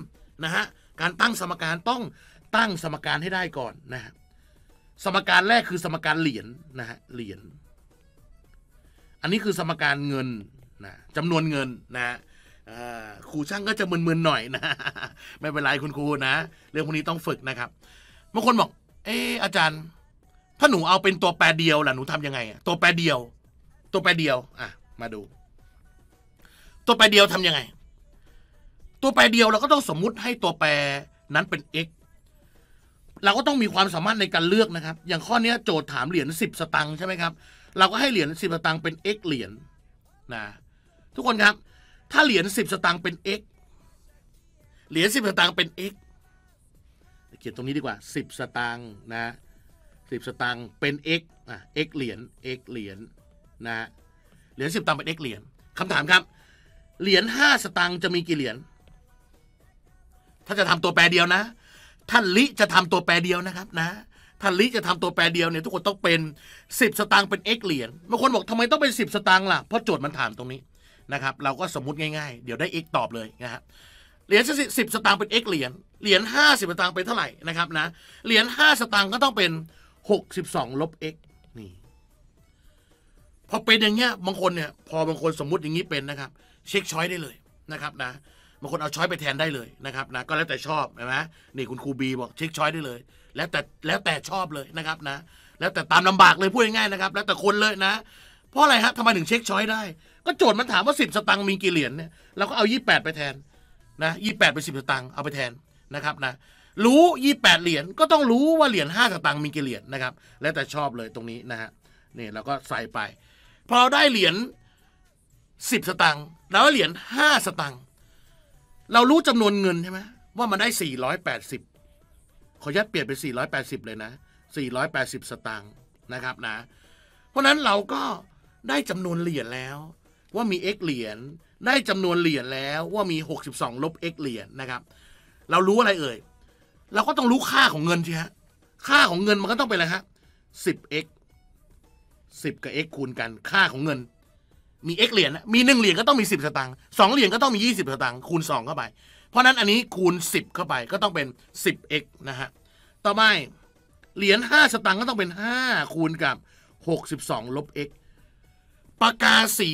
นะฮะการตั้งสมการต้องตั้งสมการให้ได้ก่อนนะครับสมการแรกคือสมการเหรียญนนะฮะเหรียญ อันนี้คือสมการเงินนะจำนวนเงินนะครูช่างก็จะมึนๆหน่อยนะ ไม่เป็นไรคุณครูนะเรื่องพวกนี้ต้องฝึกนะครับบางคนบอกเอออาจารย์ ถ้าหนูเอาเป็นตัวแปรเดียวล่ะหนูทํำยังไงตัวแปรเดียว ตัวแปรเดียวอ่ะมาดู ตัวแปรเดียวทํำยังไง ตัวแปรเดียวเราก็ต้องสมมุติให้ตัวแปรนั้นเป็น x เราก็ต้องมีความสามารถในการเลือกนะครับอย่างข้อนี้โจทย์ถามเหรียญสิบสตังค์ใช่ไหมครับเราก็ให้เหรียญสิบสตังค์เป็น x เหรียญนะทุกคนครับถ้าเหรียญสิบสตังค์เป็น x เหรียญสิบสตังค์เป็น x เขียนตรงนี้ดีกว่าสิบสตังค์นะสิบสตังค์เป็น x อ่ะ x เหรียญ x เหรียญนะเหรียญสิบตังค์เป็น x เหรียญคำถามครับเหรียญห้าสตังค์จะมีกี่เหรียญถ้าจะทำตัวแปรเดียวนะท่านลิจะทำตัวแปรเดียวนะครับนะท่านลิจะทำตัวแปรเดียวเนี่ยทุกคนต้องเป็น 10 สตางค์เป็นเอกเหรียญบางคนบอก ทำไมต้องเป็น 10 สตางค์ล่ะ เพราะโจทย์มันถามตรงนี้นะครับ เราก็สมมุติง่าย ๆ เดี๋ยวได้เอกตอบเลยนะครับเหรียญสิบสตางค์เป็นเอกเหรียญเหรียญห้าสิบสตางค์เป็นเท่าไหร่นะครับนะเหรียญห้าสตางค์ก็ต้องเป็นหกสิบสองลบนี่พอเป็นอย่างเงี้ยบางคนเนี่ย พอบางคนสมมติอย่างนี้เป็นนะครับ เช็คช้อยได้เลยนะครับ นะบางคนเอาช้อยไปแทนได้เลยนะครับนะ ก็แล้วแต่ชอบใช่ไหมนี่คุณครูบีบอกเช็คช้อยได้เลย แล้วแต่แล้วแต่ชอบเลยนะครับนะ แล้วแต่ตามลำบากเลยพูดง่ายๆนะครับแล้วแต่คนเลยนะ เพราะอะไรฮะทำไมถึงเช็คช้อยได้ ก็โจทย์มันถามว่า 10 สตังค์มีกี่เหรียญเนี่ยเราก็เอา28ไปแทนนะ28ไป10 สตังค์เอาไปแทนนะครับนะรู้ 28เหรียญ ก็ต้องรู้ว่าเหรียญ5สตังค์มีกี่เหรียญนะครับแล้วแต่ชอบเลยตรงนี้นะฮะนี่เราก็ใส่ไป พอได้เหรียญ10 สตังค์แล้วเหรียญ5สตังค์เรารู้จำนวนเงินใช่ไหมว่ามันได้ 480 ขออนุญาตเปลี่ยนเป็น 480 เลยนะ 480 สตางค์นะครับนะ เพราะนั้นเราก็ได้จำนวนเหรียญแล้ว ว่ามี x เหรียญ ได้จำนวนเหรียญแล้วว่ามี 62 ลบ x เหรียญนะครับ เรารู้อะไรเอ่ยเราก็ต้องรู้ค่าของเงินใช่ฮะค่าของเงินมันก็ต้องเป็นอะไรฮะ 10x 10 กับ x คูณกันค่าของเงินมี x เหรียญนะมีหนึ่งเหรียญก็ต้องมีสิบสตางค์สองเหรียญก็ต้องมียี่สิบสตางค์คูณสองเข้าไป เพราะนั้นอันนี้คูณสิบเข้าไป ก็ต้องเป็นสอ็ x นะฮะ ต่อไปเหรียญห้าสตางค์ก็ต้องเป็นห้าคูณกับหกสสิบองลบ x ปากกาสี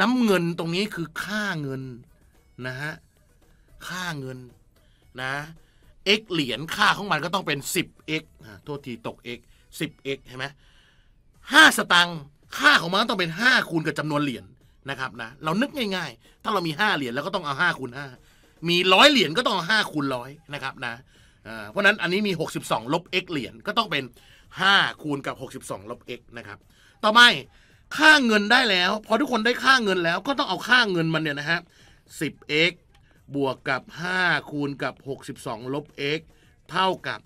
น้ำเงินตรงนี้คือค่าเงินนะฮะ ค่าเงินนะ x เหรียญค่าของมันก็ต้องเป็นสอ็ x โทษ ทีตก x สิ x เอ็่ไหมห้าสตังค์ค่าของมันต้องเป็น 5 คูณกับจำนวนเหรียญนะครับนะเรานึกง่ายๆ ถ้าเรามี 5 เหรียญแล้วก็ต้องเอา5คูณ5มีร้อยเหรียญก็ต้องเอา5คูณร้อยนะครับนะเพราะนั้นอันนี้มี 62ลบ x เหรียญก็ต้องเป็น 5 คูณกับ 62ลบ x นะครับต่อไปค่าเงินได้แล้ว พอทุกคนได้ค่าเงินแล้ว ก็ต้องเอาค่าเงินมันเนี่ยนะฮะ 10x บวกกับ 5 คูณกับ 62ลบ x เท่ากับ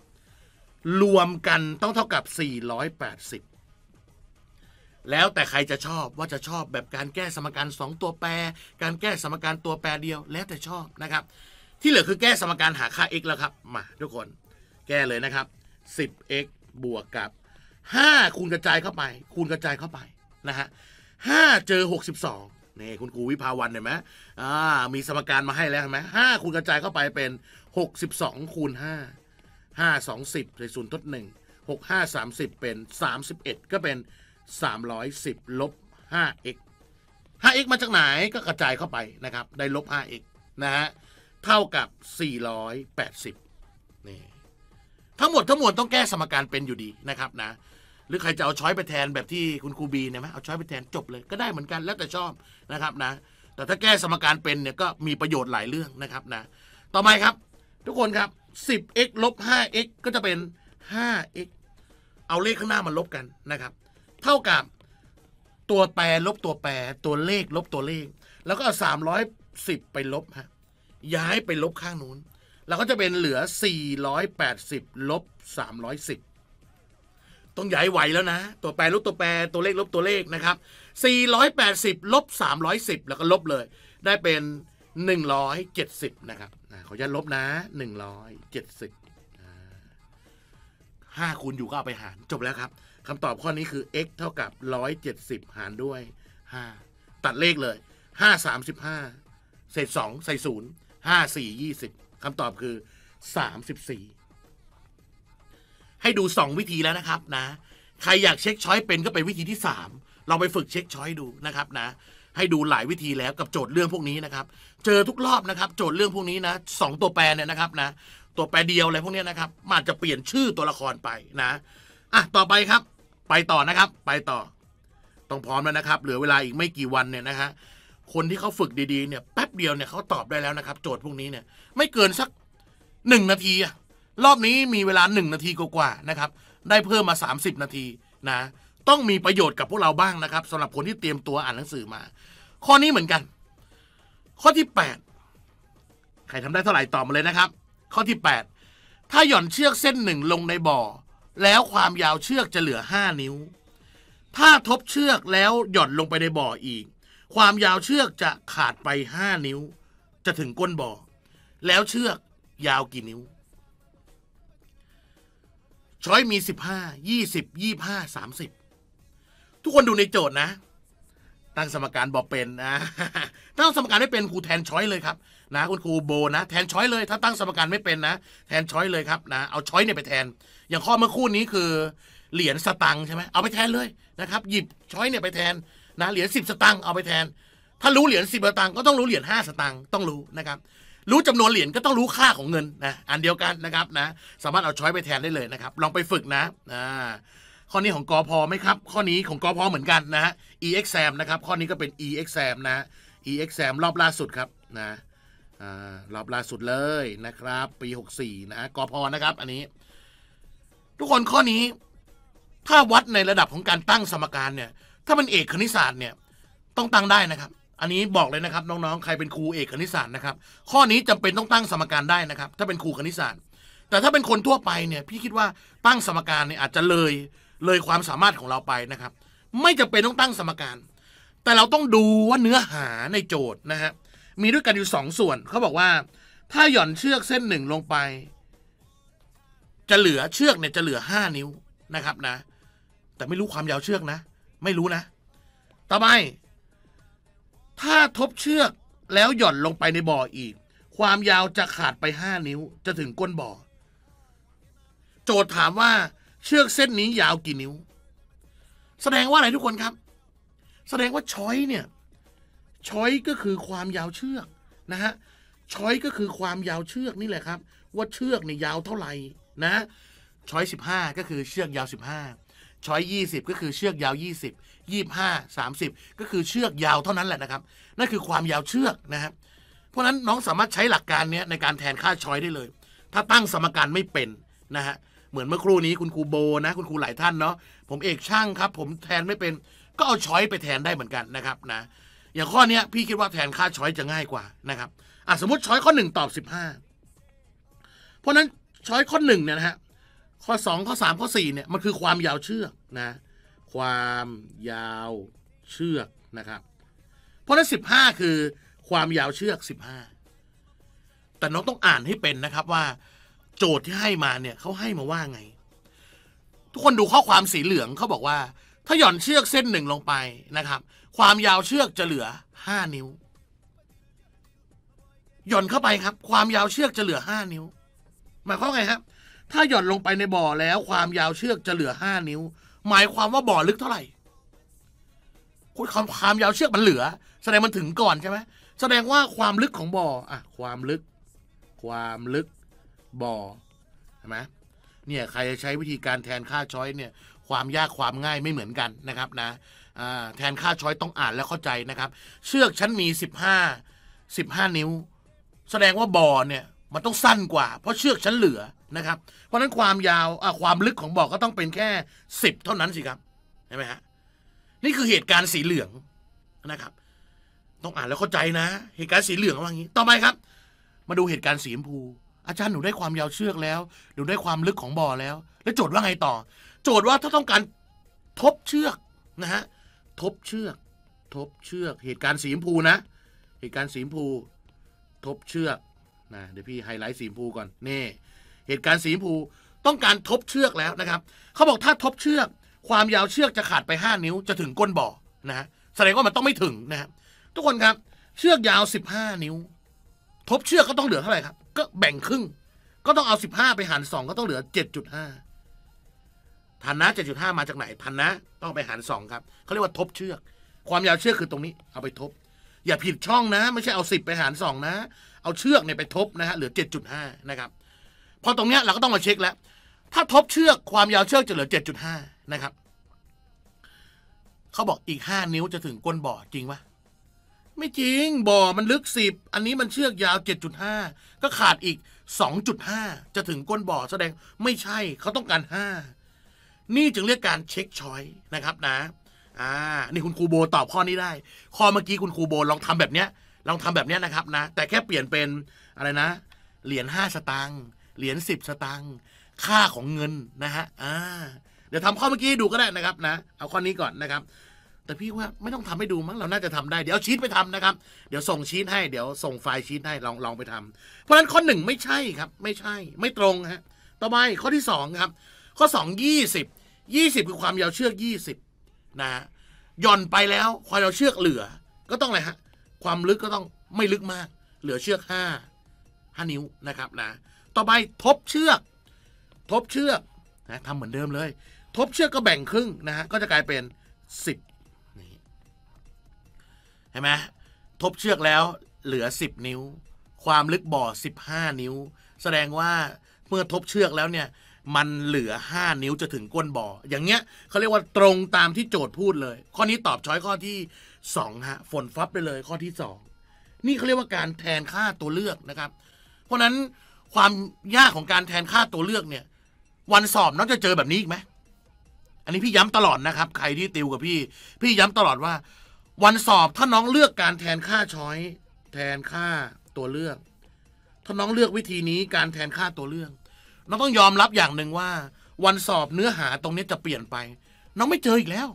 รวมกันต้องเท่ากับ 480แล้วแต่ใครจะชอบว่าจะชอบแบบการแก้สมการ 2 ตัวแปร การแก้สมการตัวแปรเดียวแล้วแต่ชอบนะครับที่เหลือคือแก้สมการหาค่า x แล้วครับมาทุกคนแก้เลยนะครับ 10x บวกกับ 5 คูณกระจายเข้าไปคูณกระจายเข้าไปนะฮะ5เจอ 62นี่คุณครูวิภาวันเห็นไหมอ่ามีสมการมาให้แล้วเห็นไหมห้าคูณกระจายเข้าไปเป็น 62คูณ5 5 2 0ในศูนย์ทด1 6 5 30 เป็น 31 ก็เป็น310ลบ 5x 5x มาจากไหนก็กระจายเข้าไปนะครับได้ลบ 5x นะฮะเท่ากับ 480นี่ทั้งหมดทั้งมวลต้องแก้สมการเป็นอยู่ดีนะครับนะหรือใครจะเอาช้อยไปแทนแบบที่คุณครูบีเนี่ยไหมเอาช้อยไปแทนจบเลยก็ได้เหมือนกันแล้วแต่ชอบนะครับนะแต่ถ้าแก้สมการเป็นเนี่ยก็มีประโยชน์หลายเรื่องนะครับนะต่อไปครับทุกคนครับ 10x ลบ 5x ก็จะเป็น 5x เอาเลขข้างหน้ามาลบกันนะครับเท่ากับตัวแปรลบตัวแปรตัวเลข ลบตัวเลข แล้วก็เอาสามร้อยสิบไปลบฮะย้ายไปลบข้างนู้นแล้วก็จะเป็นเหลือสี่ร้อยแปดสิบลบสิบต้องย้ายไหวแล้วนะ ตัวแปรลบตัวแปรตัวเลขลบตัวเลขนะครับสี่ร้อยแปดสิบลบสามร้อยสิบแล้วก็ลบเลย ได้เป็นหนึ่งร้อยเจ็ดสิบนะครับเขาจะลบนะหนึ่งร้อยเจ็ดสิบห้าคูณอยู่ก็เอาไปหารจบแล้วครับคำตอบข้อนี้คือ x เท่ากับ170 หารด้วย 5 ตัดเลขเลย5 35เศษ 2 ใส่0 5 4 20คำตอบคือ 34 ให้ดู 2 วิธีแล้วนะครับนะใครอยากเช็คช้อยเป็นก็ไปวิธีที่ 3 เราไปฝึกเช็คช้อยดูนะครับนะ ให้ดูหลายวิธีแล้วกับโจทย์เรื่องพวกนี้นะครับเจอทุกรอบนะครับ โจทย์เรื่องพวกนี้นะสองตัวแปรเนี่ยนะครับนะตัวแปรเดียวอะไรพวกนี้นะครับมันจะเปลี่ยนชื่อตัวละครไปนะอ่ะต่อไปครับไปต่อนะครับไปต่อต้องพร้อมแล้วนะครับ เหลือเวลาอีกไม่กี่วันเนี่ยนะฮะคนที่เขาฝึกดีๆเนี่ยแป๊บเดียวเนี่ยเขาตอบได้แล้วนะครับ โจทย์พวกนี้เนี่ยไม่เกินสักหนึ่งนาที รอบนี้มีเวลาหนึ่งนาทีกว่าๆนะครับได้เพิ่มมาสสามิบนาทีนะต้องมีประโยชน์กับพวกเราบ้างนะครับสำหรับคนที่เตรียมตัวอ่านหนังสือมา ข้อนี้เหมือนกัน ข้อที่แปดใครทำได้เท่าไหร่ตอบมาเลยนะครับ ข้อที่แปดถ้าหย่อนเชือกเส้นหนึ่งลงในบ่อแล้วความยาวเชือกจะเหลือ 5 นิ้ว ถ้าทบเชือกแล้วหย่อนลงไปในบ่ออีก ความยาวเชือกจะขาดไป5นิ้ว จะถึงก้นบ่อ แล้วเชือกยาวกี่นิ้ว ช้อยมี 15 20 25 30 ทุกคนดูในโจทย์นะ ตั้งสมการบอกเป็นนะตั้งสมการไม่เป็นครูแทนช้อยเลยครับนะ คุณครูโบนะแทนช้อยเลยถ้าตั้งสมการไม่เป็นนะแทนช้อยเลยครับนะ เอาช้อยเนี่ยไปแทนอย่างข้อเมื่อคู่นี้คือ เหรียญสตังค์ใช่ไหมเอาไปแทนเลยนะครับหยิบช้อยเนี่ยไปแทนนะเหรียญสิบสตังค์เอาไปแทน ถ้ารู้เหรียญสิบสตังค์ก็ต้องรู้เหรียญห้าสตังค์ต้องรู้นะครับรู้จำนวนเหรียญก็ต้องรู้ค่าของเงินนะอันเดียวกันนะครับนะสามารถเอาช้อยไปแทนได้เลยนะครับลองไปฝึกนะอ่าข้อนี้ของกอพอไหมครับข้อนี้ของกอพอเหมือนกันนะฮะ e exam นะครับข้อนี้ก็เป็น e exam นะ e exam รอบล่าสุดครับนะรอบล่าสุดเลยนะครับ ปี 64นะกอพอนะครับอันนี้ทุกคนข้อนี้ถ้าวัดในระดับของการตั้งสมการเนี่ยถ้ามันเอกคณิตศาสตร์เนี่ยต้องตั้งได้นะครับ อันนี้บอกเลยนะครับน้องๆ ใครเป็นครูเอกคณิตศาสตร์นะครับข้อนี้จำเป็นต้องตั้งสมการได้นะครับ ถ้าเป็นครูคณิตศาสตร์ แต่ถ้าเป็นคนทั่วไปเนี่ยพี่คิดว่าตั้งสมการเนี่ยอาจจะเลยเลยความสามารถของเราไปนะครับ ไม่จำเป็นต้องตั้งสมการ แต่เราต้องดูว่าเนื้อหาในโจทย์นะฮะมีด้วยกันอยู่ 2 ส่วนเขาบอกว่า ถ้าหย่อนเชือกเส้นหนึ่งลงไปจะเหลือเชือกเนี่ยจะเหลือห้านิ้วนะครับนะ แต่ไม่รู้ความยาวเชือกนะ ไม่รู้นะ ต่อไปถ้าทบเชือกแล้วหย่อนลงไปในบ่ออีก ความยาวจะขาดไปห้านิ้ว จะถึงก้นบ่อ โจทย์ถามว่า เชือกเส้นนี้ยาวกี่นิ้ว แสดงว่าอะไรทุกคนครับ แสดงว่าช้อยเนี่ยช้อยก็คือความยาวเชือกนะฮะช้อยก็คือความยาวเชือกนี่แหละครับ ว่าเชือกเนี่ยยาวเท่าไหร่นะช้อยสิบห้าก็คือเชือกยาวสิบห้าช้อยยี่สิบก็คือเชือกยาวยี่สิบยี่ห้าสามสิบก็คือเชือกยาวเท่านั้นแหละนะครับนั่นคือความยาวเชือกนะครับเพราะนั้นน้องสามารถใช้หลักการนี้ในการแทนค่าช้อยได้เลย ถ้าตั้งสมการไม่เป็นนะฮะเหมือนเมื่อครู่นี้คุณครูโบนะคุณครูหลายท่านเนาะผมเอกช่างครับผมแทนไม่เป็นก็เอาช้อยไปแทนได้เหมือนกันนะครับนะอย่างข้อนี้พี่คิดว่าแทนค่าช้อยจะง่ายกว่านะครับอ่ะสมมติช้อยข้อหนึ่งตอบสิบห้าเพราะนั้นช้อยข้อหนึ่งเนี่ยนะฮะข้อสอง ข้อสามข้อสี่เนี่ยมัน คือความยาวเชือกนะ ความยาวเชือกนะครับ เพราะนั้นสิบห้าคือความยาวเชือกสิบห้าแต่น้องต้องอ่านให้เป็นนะครับว่า โจทย์ที่ให้มาเนี่ยเขาให้มาว่าไง ทุกคนดูข้อความสีเหลืองเขาบอกว่า ถ้าหย่อนเชือกเส้นหนึ่งลงไปนะครับ ความยาวเชือกจะเหลือห้านิ้ว หย่อนเข้าไปครับ ความยาวเชือกจะเหลือห้านิ้วหมายความไงครับถ้าหย่อนลงไปในบ่อแล้ว ความยาวเชือกจะเหลือห้านิ้ว หมายความว่าบ่อลึกเท่าไหร่คุณความความยาวเชือกมันเหลือ แสดงมันถึงก่อนใช่ไหมแสดงว่าความลึกของบ่ออ่ะความลึก ความลึกบ่อใช่ไหมเนี่ยใครจะใช้วิธีการแทนค่าช้อยเนี่ยความยากความง่ายไม่เหมือนกันนะครับนะแทนค่าช้อยต้องอ่านและเข้าใจนะครับ เชือกชั้นมี 15 15 นิ้ว แสดงว่าบ่อเนี่ยมันต้องสั้นกว่า เพราะเชือกชั้นเหลือนะครับ เพราะนั้นความยาวความลึกของบ่อก็ต้องเป็นแค่สิบเท่านั้นสิครับเห็นไหมฮะนี่คือเหตุการณ์สีเหลืองนะครับ ต้องอ่านแล้วเข้าใจนะ เหตุการณ์สีเหลืองว่าอย่างนี้ ต่อไปครับ มาดูเหตุการณ์สีชมพู อาจารย์หนูได้ความยาวเชือกแล้วหนูได้ความลึกของบ่อแล้ว แล้วโจทย์ว่าไงต่อ โจทย์ว่าถ้าต้องการทบเชือกนะฮะทบเชือกทบเชือก เหตุการณ์สีชมพูนะ เหตุการณ์สีชมพู ทบเชือกนะเดี๋ยวพี่ไฮไลท์สีพูก่อนนี่ เหตุการณ์สีพูต้องการทบเชือกแล้วนะครับ เขาบอกถ้าทบเชือก ความยาวเชือกจะขาดไป 5 นิ้ว จะถึงก้นบ่อนะฮะแสดงว่ามันต้องไม่ถึงนะทุกคนครับ เชือกยาว 15 นิ้ว ทบเชือกก็ต้องเหลือเท่าไหร่ครับ ก็แบ่งครึ่ง ก็ต้องเอา15 ไปหาร 2 ก็ต้องเหลือ7.5พันนะ7.5มาจากไหนพันนะต้องไปหาร2ครับเขาเรียกว่าทบเชือก ความยาวเชือกคือตรงนี้เอาไปทบ อย่าผิดช่องนะ ไม่ใช่เอา 10 ไปหาร2นะเอาเชือกเนี่ยไปทบนะฮะเหลือ 7.5 นะครับ พอตรงเนี้ยเราก็ต้องมาเช็คแล้ว ถ้าทบเชือกความยาวเชือกจะเหลือ 7.5 นะครับ เขาบอกอีก 5 นิ้วจะถึงก้นบ่อ จริงปะไม่จริงบ่อมันลึก 10 อันนี้มันเชือกยาว 7.5 ก็ขาดอีก 2.5 จะถึงก้นบ่อแสดงไม่ใช่เขาต้องการ 5 นี่จึงเรียกการเช็คชอยนะครับนะอ่านี่คุณครูโบตอบข้อนี้ได้ข้อเมื่อกี้คุณครูโบลองทำแบบเนี้ยลองทำแบบนี้นะครับนะแต่แค่เปลี่ยนเป็นอะไรนะ เหรียญห้าสตางค์เหรียญสิบสตางค์ค่าของเงินนะฮะอ่าเดี๋ยวทำข้อเมื่อกี้ดูก็ได้นะครับนะเอาข้อนี้ก่อนนะครับ แต่พี่ว่าไม่ต้องทำให้ดูมั้งเราน่าจะทำได้ เดี๋ยวชีตไปทำนะครับ เดี๋ยวส่งชีตให้เดี๋ยวส่งไฟล์ชีตให้ลองลองไปทำ เพราะฉะนั้นข้อหนึ่งไม่ใช่ครับไม่ใช่ไม่ตรงฮะต่อไปข้อที่สองครับข้อสองยี่สิบยี่สิบคือความยาวเชือกยี่สิบนะหย่อนไปแล้วความยาวเชือกเหลือก็ต้องอะไรฮะความลึกก็ต้องไม่ลึกมาก เหลือเชือกห้าห้านิ้วนะครับนะ ต่อไป ทบเชือก ทบเชือกนะทำเหมือนเดิมเลย ทบเชือกก็แบ่งครึ่งนะฮะก็จะกลายเป็นสิบนี่เห็นไหมทบเชือกแล้วเหลือสิบนิ้ว ความลึกบ่อสิบห้านิ้ว แสดงว่าเมื่อทบเชือกแล้วเนี่ยมันเหลือ 5 นิ้วจะถึง ก้นบ่อ อย่างเงี้ยเขาเรียกว่าตรงตามที่โจทย์พูดเลย ข้อนี้ตอบช้อยข้อที่สองฮะฝนฟับไปเลยข้อที่สองนี่เขาเรียกว่าการแทนค่าตัวเลือกนะครับ เพราะนั้นความยากของการแทนค่าตัวเลือกเนี่ย วันสอบน้องจะเจอแบบนี้อีกไหมอันนี้พี่ย้ำตลอดนะครับ ใครที่ติวกับพี่พี่ย้ำตลอดว่า วันสอบถ้าน้องเลือกการแทนค่าช้อยแทนค่าตัวเลือกถ้าน้องเลือกวิธีนี้การแทนค่าตัวเลือกน้องต้องยอมรับอย่างหนึ่งว่า วันสอบเนื้อหาตรงนี้จะเปลี่ยนไป น้องไม่เจออีกแล้ว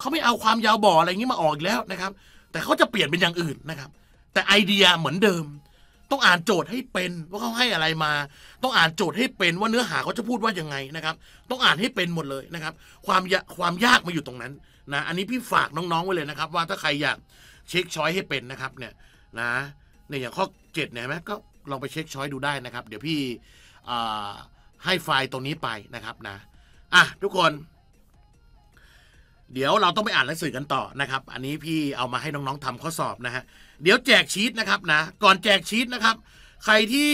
เขาไม่เอาความยาวบ่ออะไรอย่างนี้มาออกแล้วนะครับ แต่เขาจะเปลี่ยนเป็นอย่างอื่นนะครับ แต่ไอเดียเหมือนเดิม ต้องอ่านโจทย์ให้เป็นว่าเขาให้อะไรมา ต้องอ่านโจทย์ให้เป็นว่าเนื้อหาเขาจะพูดว่ายังไงนะครับ ต้องอ่านให้เป็นหมดเลยนะครับ ความยความยากมาอยู่ตรงนั้นนะ อันนี้พี่ฝากน้องๆไว้เลยนะครับว่าถ้าใครอยากเช็คช้อยให้เป็นนะครับเนี่ยนะเนี่ยอย่างข้อ7เนี่ยไหมก็ลองไปเช็คช้อยดูได้นะครับ เดี๋ยวพี่ให้ไฟล์ตรงนี้ไปนะครับนะ อ่ะทุกคนเดี๋ยวเราต้องไปอ่านหนังสือกันต่อนะครับ อันนี้พี่เอามาให้น้องๆ ทำข้อสอบนะฮะ เดี๋ยวแจกชีตนะครับนะ ก่อนแจกชีตนะครับ ใครที่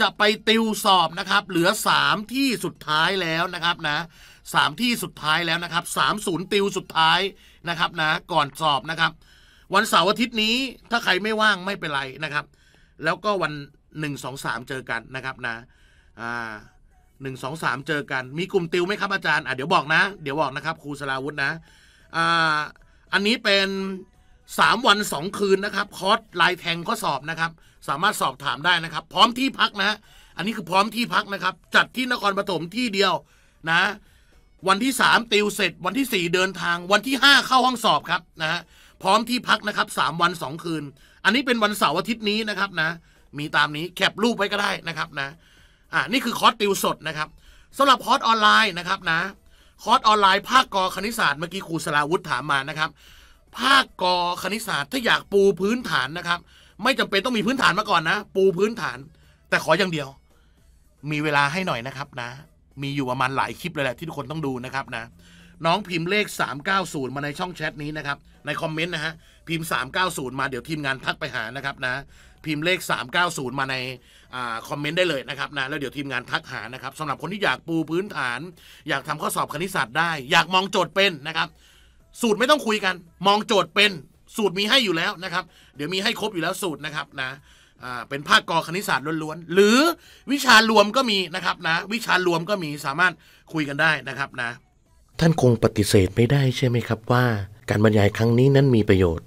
จะไปติวสอบนะครับ เหลือ 3 ที่สุดท้ายแล้วนะครับนะสามที่สุดท้ายแล้วนะครับสามศูนย์ติวสุดท้ายนะครับนะ ก่อนสอบนะครับ วันเสาร์อาทิตย์นี้ถ้าใครไม่ว่างไม่เป็นไรนะครับ แล้วก็วันหนึ่งสองสามเจอกันนะครับนะอ่าหนึ่งสองสามเจอกันมีกลุ่มติวไหมครับอาจารย์อ่ะเดี๋ยวบอกนะ เดี๋ยวบอกนะครับครูสลาวุธนะอ่าอันนี้เป็นสามวันสองคืนนะครับคอร์สลายแทงข้อสอบนะครับ สามารถสอบถามได้นะครับ พร้อมที่พักนะอันนี้คือพร้อมที่พักนะครับ จัดที่นครปฐมที่เดียวนะ วันที่สามติวเสร็จวันที่สี่เดินทาง วันที่ห้าเข้าห้องสอบครับนะฮะพร้อมที่พักนะครับสามวันสองคืน อันนี้เป็นวันเสาร์อาทิตย์นี้นะครับนะ มีตามนี้แคปรูปไว้ก็ได้นะครับนะ่านี่คือ คอร์สติวสดนะครับสำหรับคอร์สออนไลน์นะครับนะคอร์สออนไลน์ภาคกอคณิตศาสตร์เมื่อกี้ครูสลาวุฒิถามมานะครับ ภาคกอคณิตศาสตร์ถ้าอยากปูพื้นฐานนะครับ ไม่จำเป็นต้องมีพื้นฐานมาก่อนนะ ปูพื้นฐาน แต่ขออย่างเดียว มีเวลาให้หน่อยนะครับนะ มีอยู่ประมาณหลายคลิปเลยแหละที่ทุกคนต้องดูนะครับนะน้องพิมพ์เลข 390 มาในช่องแชทนี้นะครับในคอมเมนต์นะฮะพิมพ์ 390 มาเดี๋ยวทีมงานทักไปหานะครับนะพิมพ์เลข 390 มาในอคอมเมนต์ ได้เลยนะครับนะ แล้วเดี๋ยวทีมงานทักหานะครับสำหรับคนที่อยากปูพื้นฐานอยากทำข้อสอบคณิตศาสตร์ได้อยากมองโจทย์เป็นนะครับ สูตรไม่ต้องคุยกัน มองโจทย์เป็นสูตรมีให้อยู่แล้วนะครับเดี๋ยวมีให้ครบอยู่แล้วสูตรนะครับนะเป็นภาคกอคณิตศาสตร์ล้วนๆหรือวิชารวมก็มีนะครับนะวิชารวมก็มีสามารถคุยกันได้นะครับนะท่านคงปฏิเสธไม่ได้ใช่ไหมครับว่า การบรรยายครั้งนี้นั้นมีประโยชน์